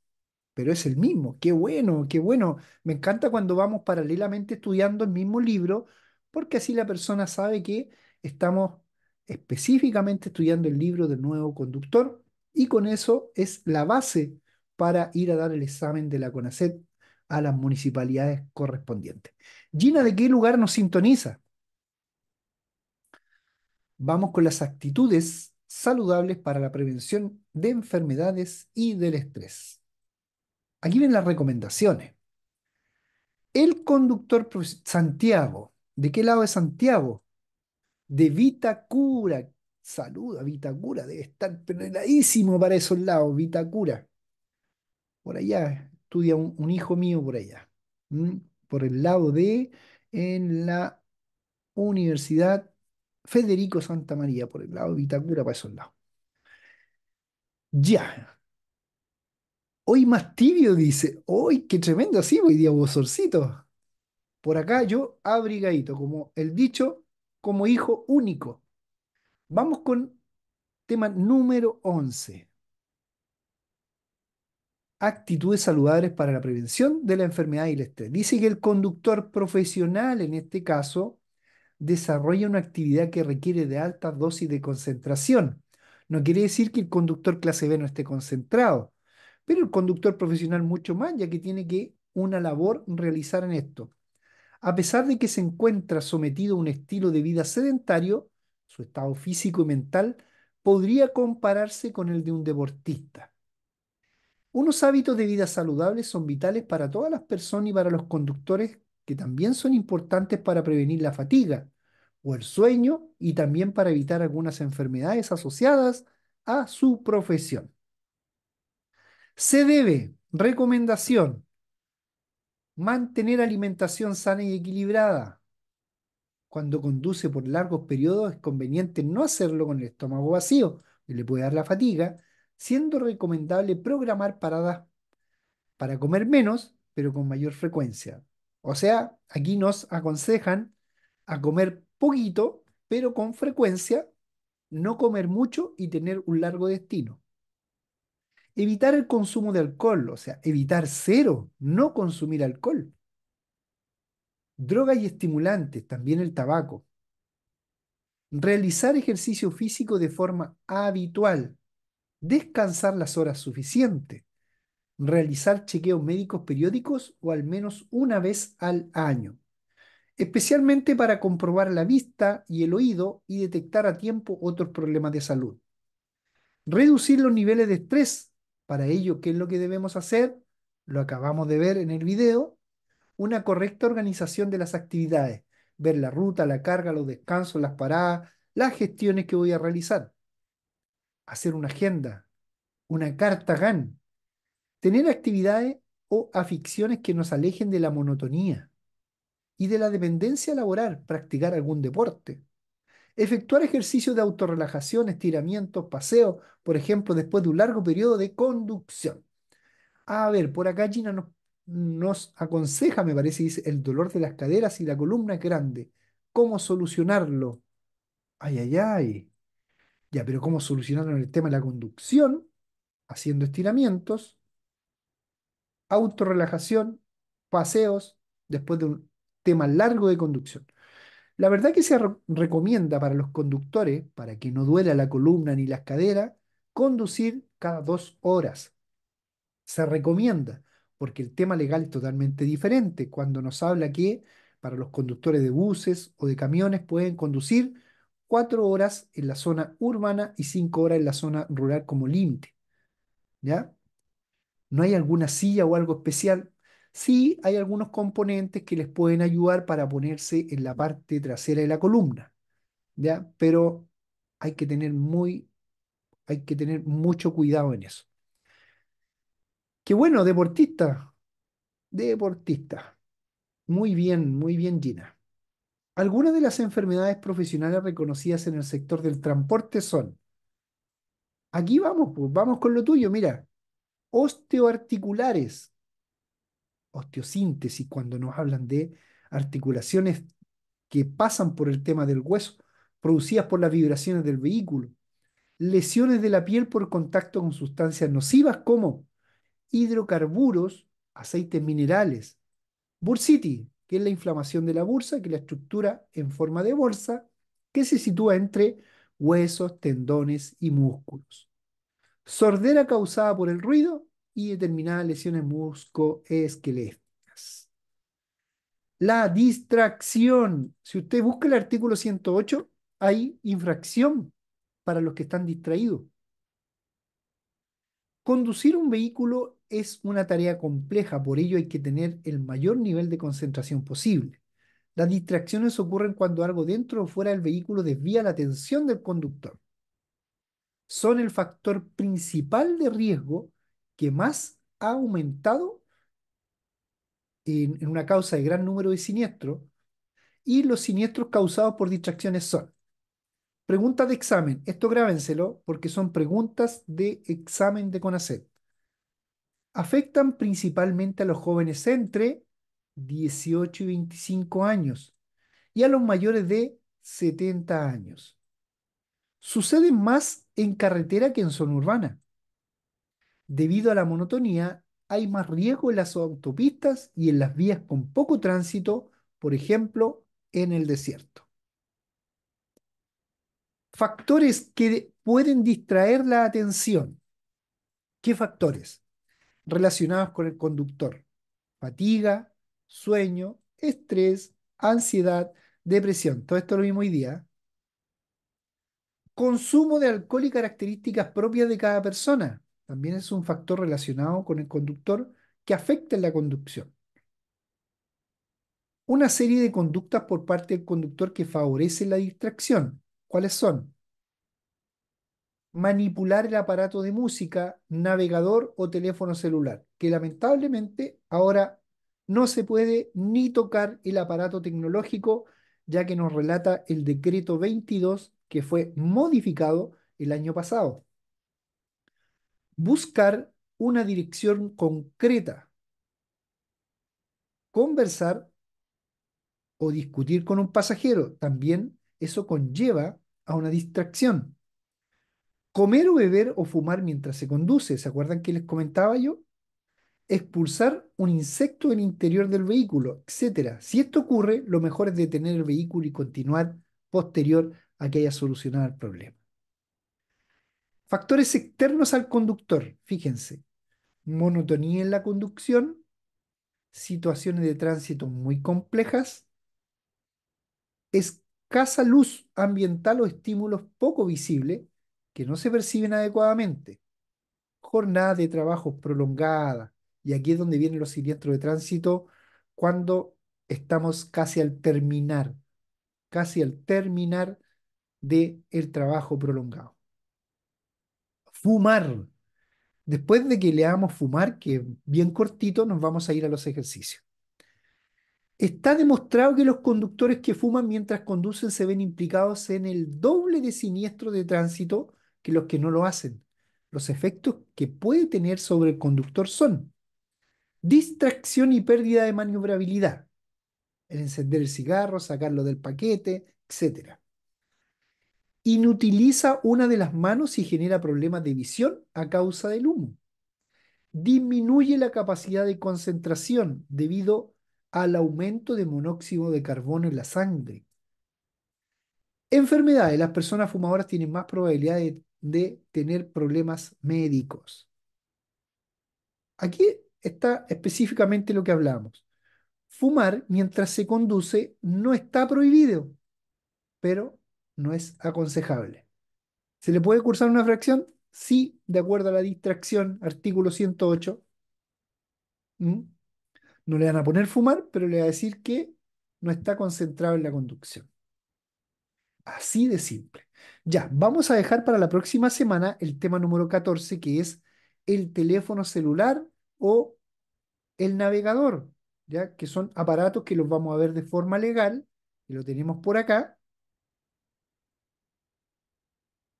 pero es el mismo. Qué bueno, qué bueno. Me encanta cuando vamos paralelamente estudiando el mismo libro, porque así la persona sabe que estamos específicamente estudiando el libro del nuevo conductor y con eso es la base para ir a dar el examen de la CONACET a las municipalidades correspondientes. Gina, ¿de qué lugar nos sintoniza? Vamos con las actitudes saludables para la prevención de enfermedades y del estrés. Aquí ven las recomendaciones. El conductor Santiago, ¿de qué lado es Santiago? De Vitacura. Saluda, Vitacura, debe estar peladísimo para esos lados, Vitacura. Por allá, estudia un, hijo mío por allá. Por el lado de, en la Universidad Federico Santa María, por el lado de Vitacura, para esos lados. Ya, hoy más tibio, dice, hoy qué tremendo así, voy, día Por acá yo abrigadito, como el dicho, como hijo único. Vamos con tema número 11. Actitudes saludables para la prevención de la enfermedad y el estrés. Dice que el conductor profesional, en este caso, desarrolla una actividad que requiere de alta dosis de concentración. No quiere decir que el conductor clase B no esté concentrado, pero el conductor profesional mucho más, ya que tiene que una labor realizar en esto. A pesar de que se encuentra sometido a un estilo de vida sedentario, su estado físico y mental podría compararse con el de un deportista. Unos hábitos de vida saludables son vitales para todas las personas y para los conductores que también son importantes para prevenir la fatiga o el sueño y también para evitar algunas enfermedades asociadas a su profesión. Se debe, recomendación, mantener alimentación sana y equilibrada. Cuando conduce por largos periodos es conveniente no hacerlo con el estómago vacío, que le puede dar la fatiga, siendo recomendable programar paradas para comer menos, pero con mayor frecuencia. O sea, aquí nos aconsejan a comer poquito, pero con frecuencia, no comer mucho y tener un largo destino evitar el consumo de alcohol, o sea, evitar cero, no consumir alcohol. Drogas y estimulantes, también el tabaco. Realizar ejercicio físico de forma habitual. Descansar las horas suficientes. Realizar chequeos médicos periódicos o al menos una vez al año. Especialmente para comprobar la vista y el oído y detectar a tiempo otros problemas de salud reducir los niveles de estrés para ello, ¿qué es lo que debemos hacer? Lo acabamos de ver en el video. Una correcta organización de las actividades. Ver la ruta, la carga, los descansos, las paradas, las gestiones que voy a realizar. Hacer una agenda, una carta GAN. Tener actividades o aficiones que nos alejen de la monotonía y de la dependencia laboral, practicar algún deporte, Efectuar ejercicios de autorrelajación, estiramientos, paseos, por ejemplo, después de un largo periodo de conducción. A ver, por acá Gina nos, nos aconseja, me parece, dice, el dolor de las caderas y la columna grande. ¿Cómo solucionarlo? Ay, ay, ay. Ya, pero ¿cómo solucionarlo en el tema de la conducción? Haciendo estiramientos, autorrelajación, paseos, después de un tema largo de conducción. La verdad que se recomienda para los conductores, para que no duela la columna ni las caderas, conducir cada dos horas. Se recomienda, porque el tema legal es totalmente diferente cuando nos habla que para los conductores de buses o de camiones pueden conducir cuatro horas en la zona urbana y cinco horas en la zona rural como límite. ¿Ya? No hay alguna silla o algo especial, sí hay algunos componentes que les pueden ayudar para ponerse en la parte trasera de la columna, ¿ya? Pero hay que tener muy, hay que tener mucho cuidado en eso. Qué bueno, deportista, deportista. Muy bien, muy bien, Gina. Algunas de las enfermedades profesionales reconocidas en el sector del transporte son, aquí vamos, pues, vamos con lo tuyo, mira, osteoarticulares, osteosíntesis, cuando nos hablan de articulaciones que pasan por el tema del hueso, producidas por las vibraciones del vehículo, lesiones de la piel por contacto con sustancias nocivas como hidrocarburos, aceites minerales, bursitis, que es la inflamación de la bursa, que es la estructura en forma de bolsa que se sitúa entre huesos, tendones y músculos. Sordera causada por el ruido y determinadas lesiones muscoesqueléticas. La distracción. Si usted busca el artículo 108, hay infracción para los que están distraídos. Conducir un vehículo es una tarea compleja, por ello hay que tener el mayor nivel de concentración posible. Las distracciones ocurren cuando algo dentro o fuera del vehículo desvía la atención del conductor. Son el factor principal de riesgo que más ha aumentado en, una causa de gran número de siniestros y los siniestros causados por distracciones son. Preguntas de examen. Esto grábenselo porque son preguntas de examen de CONACET. Afectan principalmente a los jóvenes entre 18 y 25 años y a los mayores de 70 años. Sucede más en carretera que en zona urbana. Debido a la monotonía, hay más riesgo en las autopistas y en las vías con poco tránsito, por ejemplo, en el desierto. Factores que pueden distraer la atención. ¿Qué factores? Relacionados con el conductor. Fatiga, sueño, estrés, ansiedad, depresión. Todo esto lo mismo hoy día. Consumo de alcohol y características propias de cada persona también es un factor relacionado con el conductor que afecta en la conducción. Una serie de conductas por parte del conductor que favorece la distracción. ¿Cuáles son? manipular el aparato de música, navegador o teléfono celular, que lamentablemente ahora no se puede ni tocar el aparato tecnológico, ya que nos relata el decreto 22 que fue modificado el año pasado buscar una dirección concreta, conversar o discutir con un pasajero, también eso conlleva a una distracción. Comer o beber o fumar mientras se conduce, ¿se acuerdan que les comentaba yo? Expulsar un insecto del interior del vehículo, etc. Si esto ocurre, lo mejor es detener el vehículo y continuar posterior a que haya solucionado el problema. Factores externos al conductor, fíjense. Monotonía en la conducción, situaciones de tránsito muy complejas, escasa luz ambiental o estímulos poco visibles que no se perciben adecuadamente, jornadas de trabajo prolongadas, y aquí es donde vienen los siniestros de tránsito cuando estamos casi al terminar, casi al terminar del el trabajo prolongado fumar. Después de que leamos fumar, que bien cortito, nos vamos a ir a los ejercicios. Está demostrado que los conductores que fuman mientras conducen se ven implicados en el doble de siniestro de tránsito que los que no lo hacen. Los efectos que puede tener sobre el conductor son distracción y pérdida de maniobrabilidad, el encender el cigarro, sacarlo del paquete, etcétera. Inutiliza una de las manos y genera problemas de visión a causa del humo. Disminuye la capacidad de concentración debido al aumento de monóxido de carbono en la sangre. Enfermedades. Las personas fumadoras tienen más probabilidad de, de tener problemas médicos. Aquí está específicamente lo que hablamos. Fumar mientras se conduce no está prohibido, pero no es aconsejable. ¿Se le puede cursar una fracción? Sí, de acuerdo a la distracción, artículo 108. ¿Mm? No le van a poner fumar, pero le va a decir que no está concentrado en la conducción. Así de simple. Ya, vamos a dejar para la próxima semana el tema número 14, que es el teléfono celular o el navegador, ya que son aparatos que los vamos a ver de forma legal, y lo tenemos por acá,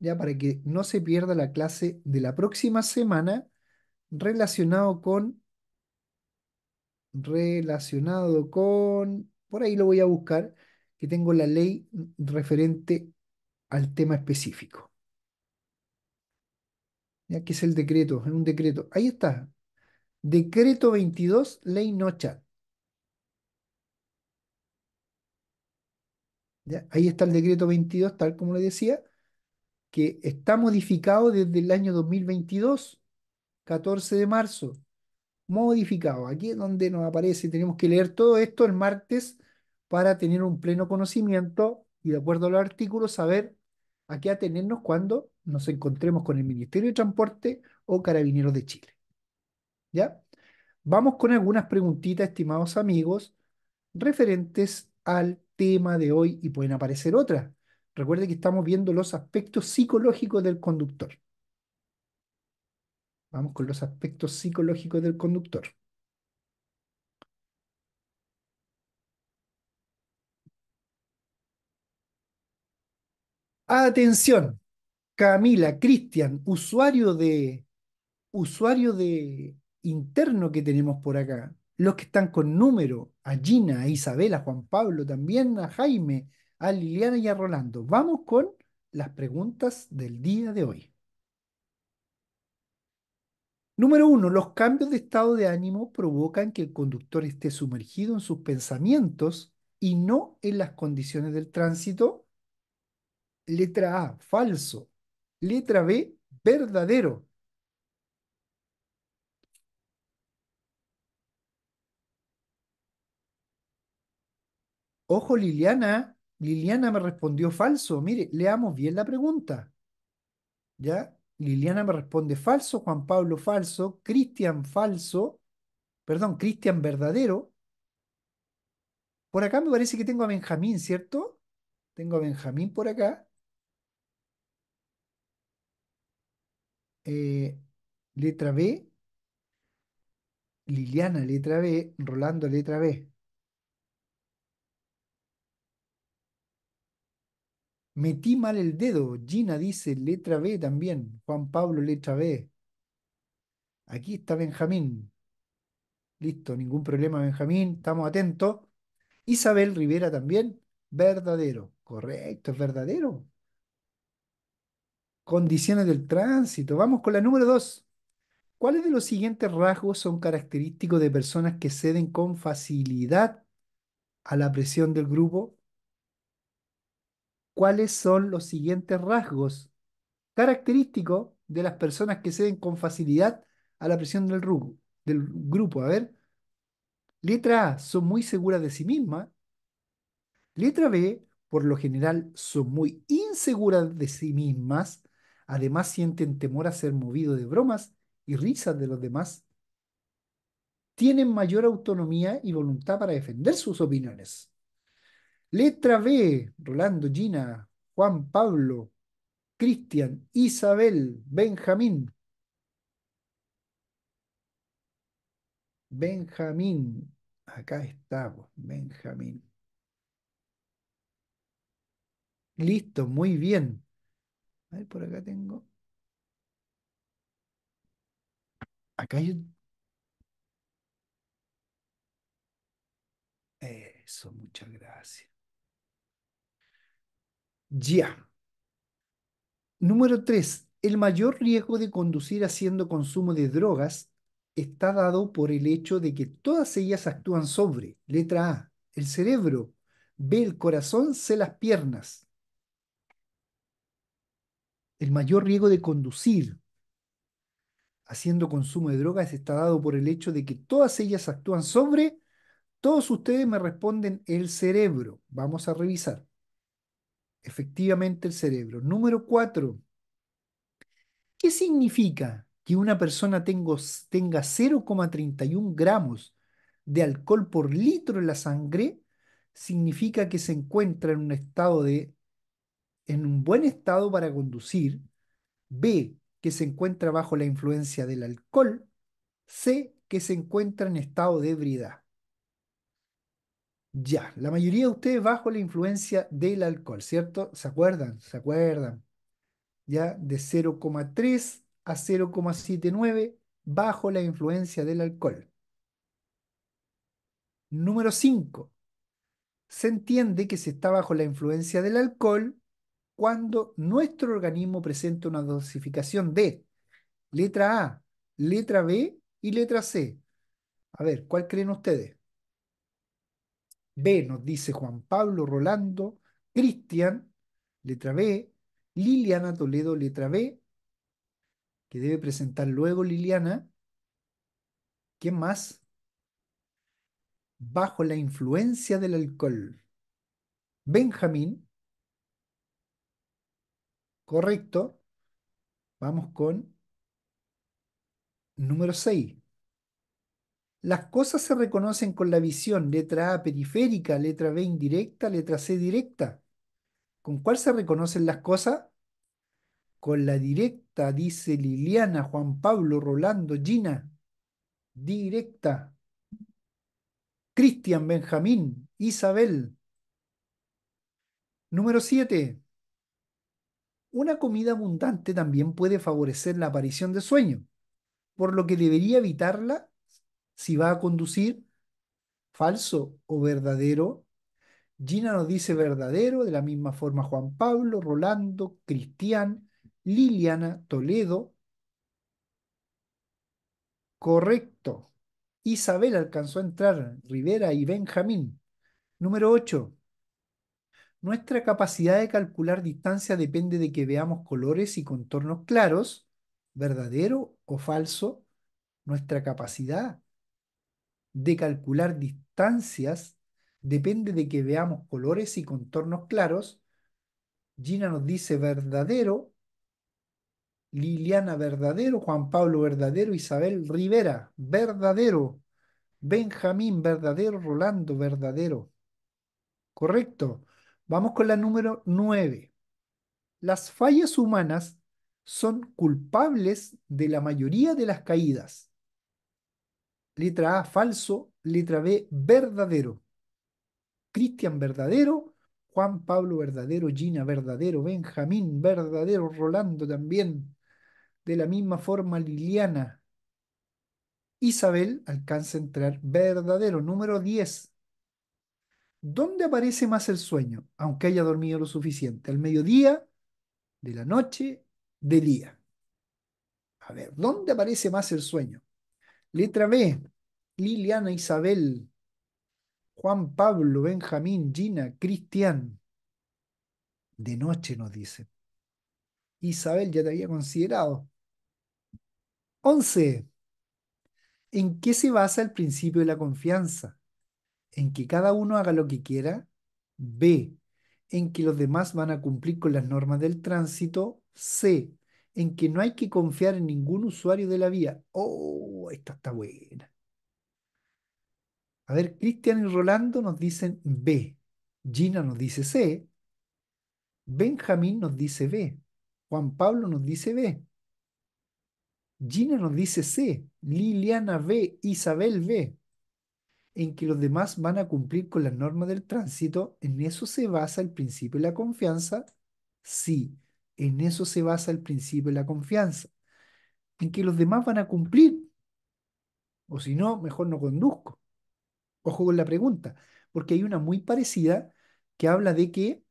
ya para que no se pierda la clase de la próxima semana relacionado con relacionado con por ahí lo voy a buscar que tengo la ley referente al tema específico. Ya que es el decreto, en un decreto. Ahí está. Decreto 22, ley no chat. Ahí está el decreto 22, tal como le decía que está modificado desde el año 2022, 14 de marzo. Modificado. Aquí es donde nos aparece. Tenemos que leer todo esto el martes para tener un pleno conocimiento y de acuerdo a los artículos saber a qué atenernos cuando nos encontremos con el Ministerio de Transporte o Carabineros de Chile. ¿Ya? Vamos con algunas preguntitas, estimados amigos, referentes al tema de hoy y pueden aparecer otras. Recuerde que estamos viendo los aspectos psicológicos del conductor. Vamos con los aspectos psicológicos del conductor. Atención, Camila, Cristian, usuario de usuario de interno que tenemos por acá. Los que están con número, a Gina, a Isabela, a Juan Pablo también, a Jaime, a Liliana y a Rolando. Vamos con las preguntas del día de hoy. Número uno, los cambios de estado de ánimo provocan que el conductor esté sumergido en sus pensamientos y no en las condiciones del tránsito. Letra A, falso. Letra B, verdadero. Ojo, Liliana, Liliana me respondió falso. Mire, leamos bien la pregunta. ¿Ya? Liliana me responde falso, Juan Pablo falso, Cristian falso, perdón, Cristian verdadero. Por acá me parece que tengo a Benjamín, ¿cierto? Tengo a Benjamín por acá. Eh, letra B. Liliana, letra B. Rolando, letra B. Metí mal el dedo. Gina dice letra B también. Juan Pablo, letra B. Aquí está Benjamín. Listo, ningún problema, Benjamín. Estamos atentos. Isabel Rivera también. Verdadero. Correcto, es verdadero. Condiciones del tránsito. Vamos con la número dos. ¿Cuáles de los siguientes rasgos son característicos de personas que ceden con facilidad a la presión del grupo? cuáles son los siguientes rasgos característicos de las personas que ceden con facilidad a la presión del, grupo. A ver, letra A, son muy seguras de sí mismas. Letra B, por lo general son muy inseguras de sí mismas. Además sienten temor a ser movido de bromas y risas de los demás. Tienen mayor autonomía y voluntad para defender sus opiniones. Letra B, Rolando, Gina, Juan, Pablo, Cristian, Isabel, Benjamín. Benjamín, acá estamos, Benjamín. Listo, muy bien. A ver, por acá tengo. Acá hay un... Eso, muchas gracias. Ya. Número 3. El mayor riesgo de conducir haciendo consumo de drogas está dado por el hecho de que todas ellas actúan sobre, letra A, el cerebro, ve el corazón, C, las piernas. El mayor riesgo de conducir haciendo consumo de drogas está dado por el hecho de que todas ellas actúan sobre, todos ustedes me responden el cerebro. Vamos a revisar efectivamente el cerebro. Número cuatro, ¿qué significa que una persona tenga 0,31 gramos de alcohol por litro en la sangre? Significa que se encuentra en un estado de, en un buen estado para conducir. B, que se encuentra bajo la influencia del alcohol. C, que se encuentra en estado de ebriedad. Ya, la mayoría de ustedes bajo la influencia del alcohol, ¿cierto? ¿Se acuerdan? ¿Se acuerdan? Ya, de 0,3 a 0,79 bajo la influencia del alcohol. Número 5. Se entiende que se está bajo la influencia del alcohol cuando nuestro organismo presenta una dosificación de letra A, letra B y letra C. A ver, ¿cuál creen ustedes? B nos dice Juan Pablo Rolando, Cristian, letra B, Liliana Toledo, letra B, que debe presentar luego Liliana. ¿Quién más? Bajo la influencia del alcohol. Benjamín. Correcto. Vamos con número 6. Las cosas se reconocen con la visión, letra A periférica, letra B indirecta, letra C directa. ¿Con cuál se reconocen las cosas? Con la directa, dice Liliana, Juan Pablo, Rolando, Gina. Directa. Cristian, Benjamín, Isabel. Número 7. Una comida abundante también puede favorecer la aparición de sueño, por lo que debería evitarla si va a conducir, falso o verdadero. Gina nos dice verdadero, de la misma forma Juan Pablo, Rolando, Cristian, Liliana, Toledo. Correcto. Isabel alcanzó a entrar, Rivera y Benjamín. Número 8. Nuestra capacidad de calcular distancia depende de que veamos colores y contornos claros, verdadero o falso. Nuestra capacidad de calcular distancias depende de que veamos colores y contornos claros. Gina nos dice verdadero, Liliana verdadero, Juan Pablo verdadero, Isabel Rivera verdadero, Benjamín verdadero, Rolando verdadero. Correcto. Vamos con la número 9. Las fallas humanas son culpables de la mayoría de las caídas Letra A, falso. Letra B, verdadero. Cristian, verdadero. Juan Pablo, verdadero. Gina, verdadero. Benjamín, verdadero. Rolando también. De la misma forma, Liliana. Isabel alcanza a entrar verdadero. Número 10. ¿Dónde aparece más el sueño, aunque haya dormido lo suficiente? ¿Al mediodía, de la noche, del día? A ver, ¿dónde aparece más el sueño? Letra B, Liliana Isabel, Juan Pablo, Benjamín, Gina, Cristian. De noche nos dice. Isabel ya te había considerado. 11. ¿En qué se basa el principio de la confianza? ¿En que cada uno haga lo que quiera? B. ¿En que los demás van a cumplir con las normas del tránsito? C en que no hay que confiar en ningún usuario de la vía. Oh, esta está buena. A ver, Cristian y Rolando nos dicen B, Gina nos dice C, Benjamín nos dice B, Juan Pablo nos dice B, Gina nos dice C, Liliana B, Isabel B, en que los demás van a cumplir con las normas del tránsito, en eso se basa el principio de la confianza, sí. En eso se basa el principio de la confianza, en que los demás van a cumplir, o si no, mejor no conduzco. Ojo con la pregunta, porque hay una muy parecida que habla de que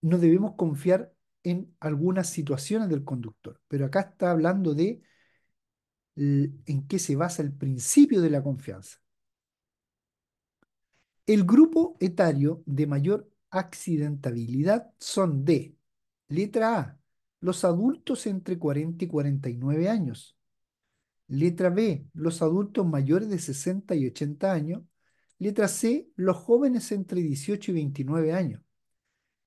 no debemos confiar en algunas situaciones del conductor, pero acá está hablando de en qué se basa el principio de la confianza. El grupo etario de mayor accidentabilidad son de Letra A, los adultos entre 40 y 49 años. Letra B, los adultos mayores de 60 y 80 años. Letra C, los jóvenes entre 18 y 29 años.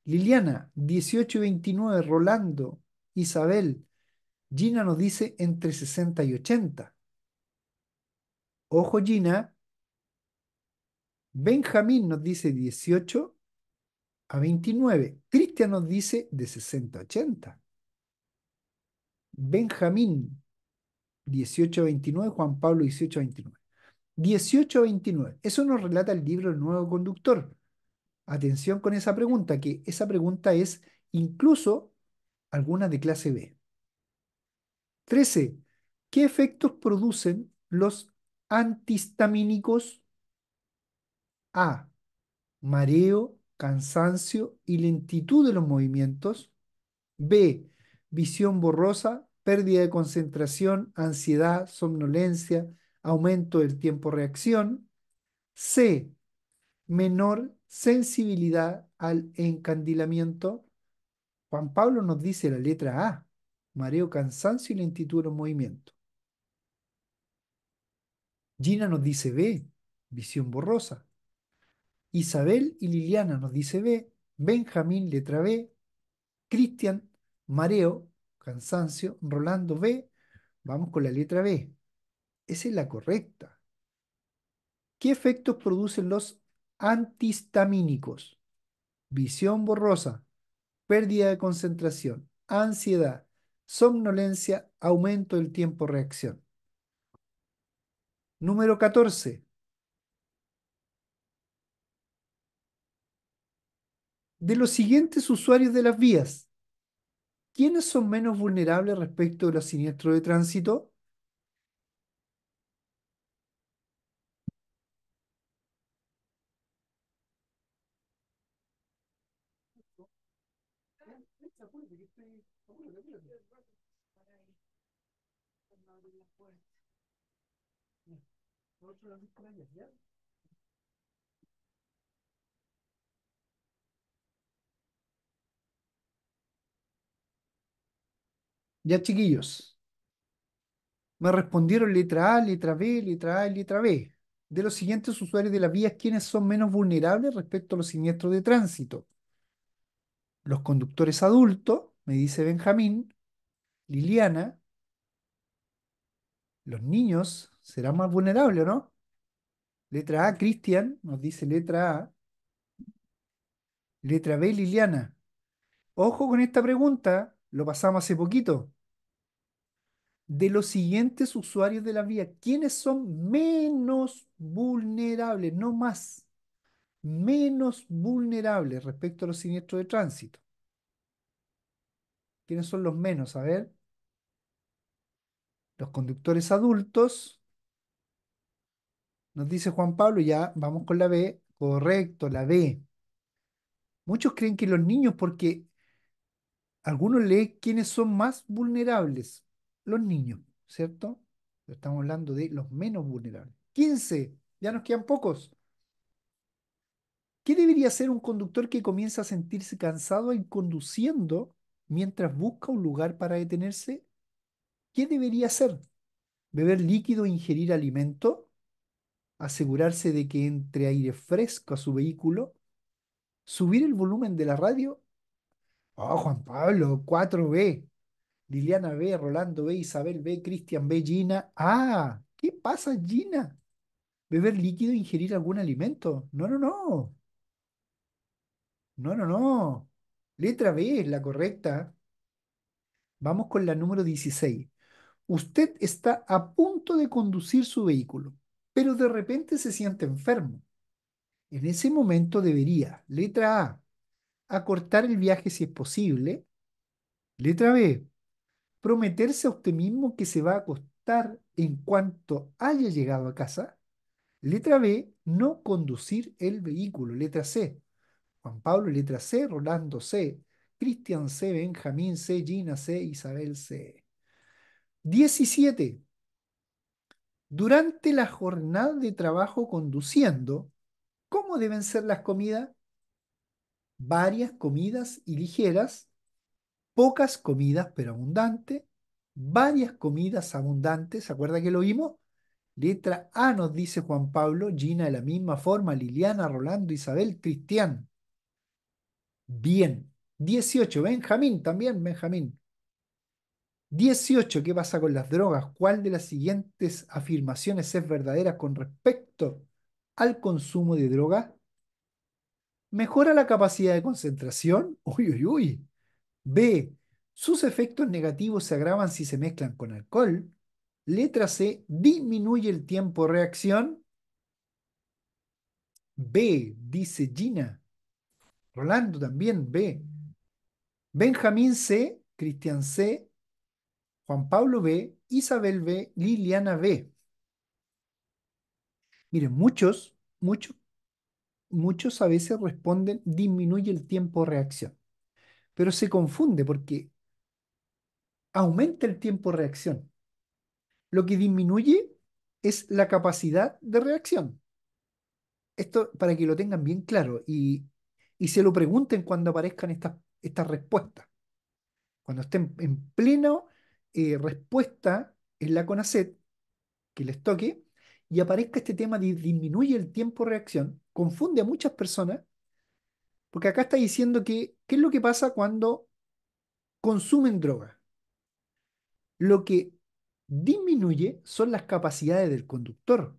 Liliana, 18 y 29, Rolando, Isabel, Gina nos dice entre 60 y 80. Ojo Gina, Benjamín nos dice 18 a 29. Cristian nos dice de 60 a 80. Benjamín, 18 a 29. Juan Pablo, 18 a 29. 18 a 29. Eso nos relata el libro El Nuevo Conductor. Atención con esa pregunta, que esa pregunta es incluso alguna de clase B. 13. ¿Qué efectos producen los antihistamínicos? A. Mareo cansancio y lentitud de los movimientos. B. Visión borrosa, pérdida de concentración, ansiedad, somnolencia, aumento del tiempo reacción. C. Menor sensibilidad al encandilamiento. Juan Pablo nos dice la letra A. Mareo, cansancio y lentitud de los movimientos. Gina nos dice B. Visión borrosa Isabel y Liliana nos dice B, Benjamín letra B, Cristian, mareo, cansancio, Rolando B, vamos con la letra B. Esa es la correcta. ¿Qué efectos producen los antihistamínicos? Visión borrosa, pérdida de concentración, ansiedad, somnolencia, aumento del tiempo reacción. Número 14. de los siguientes usuarios de las vías. ¿Quiénes son menos vulnerables respecto a los siniestros de tránsito? Ya, chiquillos, me respondieron letra A, letra B, letra A y letra B. De los siguientes usuarios de las vías, ¿quiénes son menos vulnerables respecto a los siniestros de tránsito? Los conductores adultos, me dice Benjamín, Liliana, los niños serán más vulnerables, ¿no? Letra A, Cristian, nos dice letra A. Letra B, Liliana. Ojo con esta pregunta, lo pasamos hace poquito, de los siguientes usuarios de la vía. ¿Quiénes son menos vulnerables? No más. Menos vulnerables respecto a los siniestros de tránsito. ¿Quiénes son los menos? A ver. Los conductores adultos. Nos dice Juan Pablo, ya vamos con la B. Correcto, la B. Muchos creen que los niños, porque algunos leen quiénes son más vulnerables, los niños, ¿cierto? Estamos hablando de los menos vulnerables. 15, ya nos quedan pocos. ¿Qué debería hacer un conductor que comienza a sentirse cansado y conduciendo mientras busca un lugar para detenerse? ¿Qué debería hacer? ¿Beber líquido e ingerir alimento? ¿Asegurarse de que entre aire fresco a su vehículo? ¿Subir el volumen de la radio Oh, Juan Pablo, 4B. Liliana B, Rolando B, Isabel B, Cristian B, Gina. Ah, ¿qué pasa, Gina? ¿Beber líquido e ingerir algún alimento? No, no, no. No, no, no. Letra B es la correcta. Vamos con la número 16. Usted está a punto de conducir su vehículo, pero de repente se siente enfermo. En ese momento debería, letra A, acortar el viaje si es posible. Letra B, prometerse a usted mismo que se va a acostar en cuanto haya llegado a casa. Letra B, no conducir el vehículo. Letra C, Juan Pablo, letra C, Rolando C, Cristian C, Benjamín C, Gina C, Isabel C. 17. Durante la jornada de trabajo conduciendo, ¿cómo deben ser las comidas? varias comidas y ligeras, pocas comidas pero abundante, varias comidas abundantes, ¿se acuerda que lo vimos? Letra A nos dice Juan Pablo, Gina de la misma forma, Liliana, Rolando, Isabel, Cristian. Bien. 18, Benjamín también, Benjamín. 18, ¿qué pasa con las drogas? ¿Cuál de las siguientes afirmaciones es verdadera con respecto al consumo de drogas? Mejora la capacidad de concentración. Uy, uy, uy. B. Sus efectos negativos se agravan si se mezclan con alcohol. Letra C. Disminuye el tiempo de reacción. B. Dice Gina. Rolando también. B. Benjamín C. Cristian C. Juan Pablo B. Isabel B. Liliana B. Miren, muchos, muchos muchos a veces responden disminuye el tiempo de reacción, pero se confunde porque aumenta el tiempo de reacción. Lo que disminuye es la capacidad de reacción. Esto para que lo tengan bien claro y, se lo pregunten cuando aparezcan estas respuestas. Cuando estén en pleno eh, respuesta en la CONACET que les toque, y aparezca este tema de disminuye el tiempo de reacción, confunde a muchas personas, porque acá está diciendo que, ¿qué es lo que pasa cuando consumen droga? Lo que disminuye son las capacidades del conductor,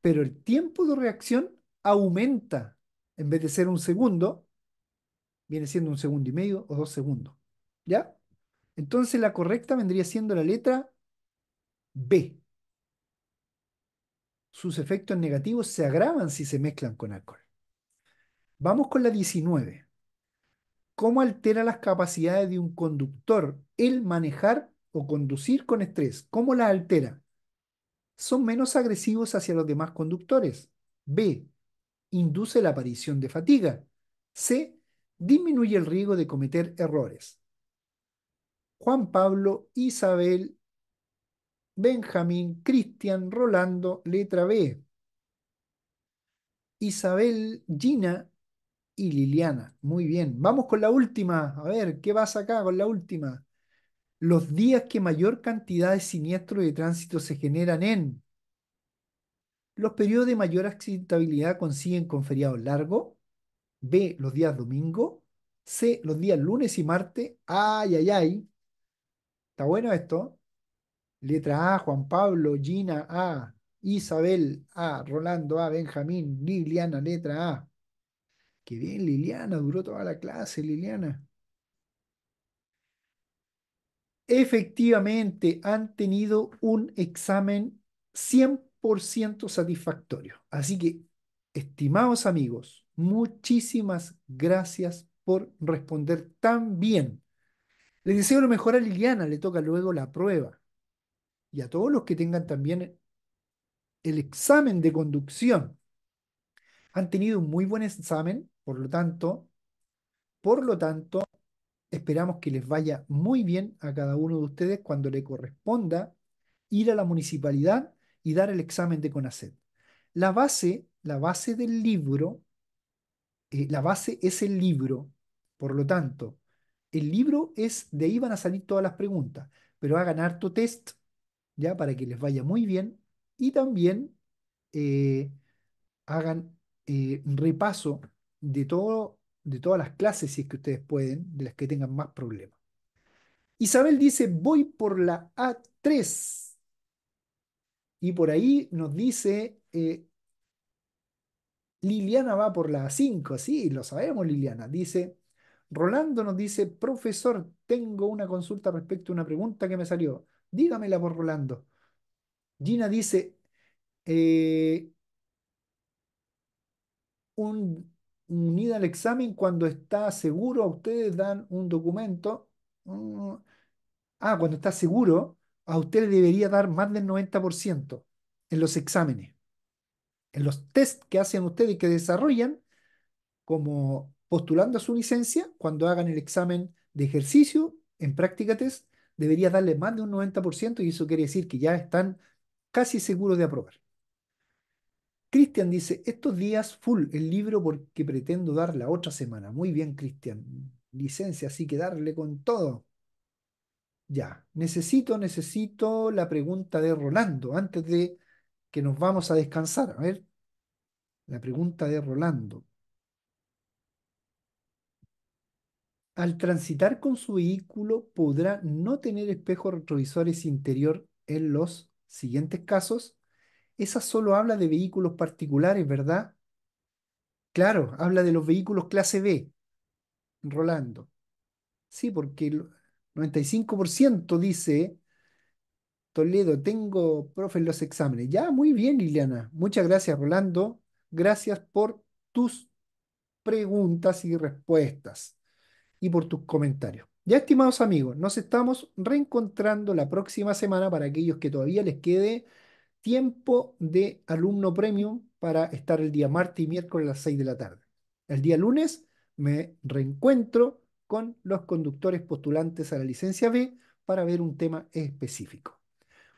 pero el tiempo de reacción aumenta. En vez de ser un segundo, viene siendo un segundo y medio o dos segundos. ¿Ya? Entonces la correcta vendría siendo la letra B sus efectos negativos se agravan si se mezclan con alcohol. Vamos con la 19. ¿Cómo altera las capacidades de un conductor el manejar o conducir con estrés? ¿Cómo la altera? Son menos agresivos hacia los demás conductores. B. Induce la aparición de fatiga. C. Disminuye el riesgo de cometer errores. Juan Pablo, Isabel Benjamín, Cristian, Rolando, letra B. Isabel, Gina y Liliana. Muy bien. Vamos con la última. A ver, ¿qué vas acá con la última? Los días que mayor cantidad de siniestro de tránsito se generan en. Los periodos de mayor accidentabilidad consiguen con feriados largos. B, los días domingo. C, los días lunes y martes. Ay, ay, ay. Está bueno esto. Letra A, Juan Pablo, Gina A, Isabel A, Rolando A, Benjamín, Liliana, letra A. Qué bien, Liliana, duró toda la clase, Liliana. Efectivamente, han tenido un examen 100% satisfactorio. Así que, estimados amigos, muchísimas gracias por responder tan bien. Les deseo lo mejor a Liliana, le toca luego la prueba y a todos los que tengan también el examen de conducción. Han tenido un muy buen examen, por lo tanto, por lo tanto, esperamos que les vaya muy bien a cada uno de ustedes cuando le corresponda ir a la municipalidad y dar el examen de CONACET. La base, la base del libro, eh, la base es el libro, por lo tanto, el libro es de ahí van a salir todas las preguntas, pero hagan harto test, ya para que les vaya muy bien y también eh, hagan eh, repaso de, todo, de todas las clases, si es que ustedes pueden, de las que tengan más problemas. Isabel dice, voy por la A3. Y por ahí nos dice, eh, Liliana va por la A5, sí, lo sabemos Liliana. Dice, Rolando nos dice, profesor, tengo una consulta respecto a una pregunta que me salió. Dígamela por Rolando. Gina dice, eh, un, unida al examen cuando está seguro, a ustedes dan un documento. Mm. ah, cuando está seguro, a ustedes debería dar más del 90% en los exámenes. En los test que hacen ustedes y que desarrollan, como postulando a su licencia, cuando hagan el examen de ejercicio en práctica test, deberías darle más de un 90% y eso quiere decir que ya están casi seguros de aprobar. Cristian dice, estos días full el libro porque pretendo dar la otra semana. Muy bien, Cristian. Licencia, así que darle con todo. Ya, necesito, necesito la pregunta de Rolando antes de que nos vamos a descansar. A ver, la pregunta de Rolando. al transitar con su vehículo podrá no tener espejos retrovisores interior en los siguientes casos. Esa solo habla de vehículos particulares, ¿verdad? Claro, habla de los vehículos clase B, Rolando. Sí, porque el 95% dice, Toledo, tengo, profe, en los exámenes. Ya, muy bien, Liliana. Muchas gracias, Rolando. Gracias por tus preguntas y respuestas y por tus comentarios. Ya, estimados amigos, nos estamos reencontrando la próxima semana para aquellos que todavía les quede tiempo de alumno premium para estar el día martes y miércoles a las 6 de la tarde. El día lunes me reencuentro con los conductores postulantes a la licencia B para ver un tema específico.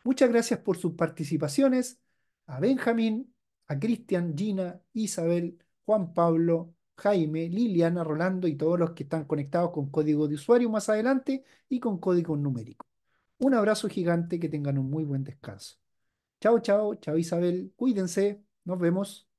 Muchas gracias por sus participaciones a Benjamín, a Cristian, Gina, Isabel, Juan Pablo, Jaime, Liliana, Rolando y todos los que están conectados con código de usuario más adelante y con código numérico. Un abrazo gigante, que tengan un muy buen descanso. Chao, chao, chao Isabel, cuídense, nos vemos.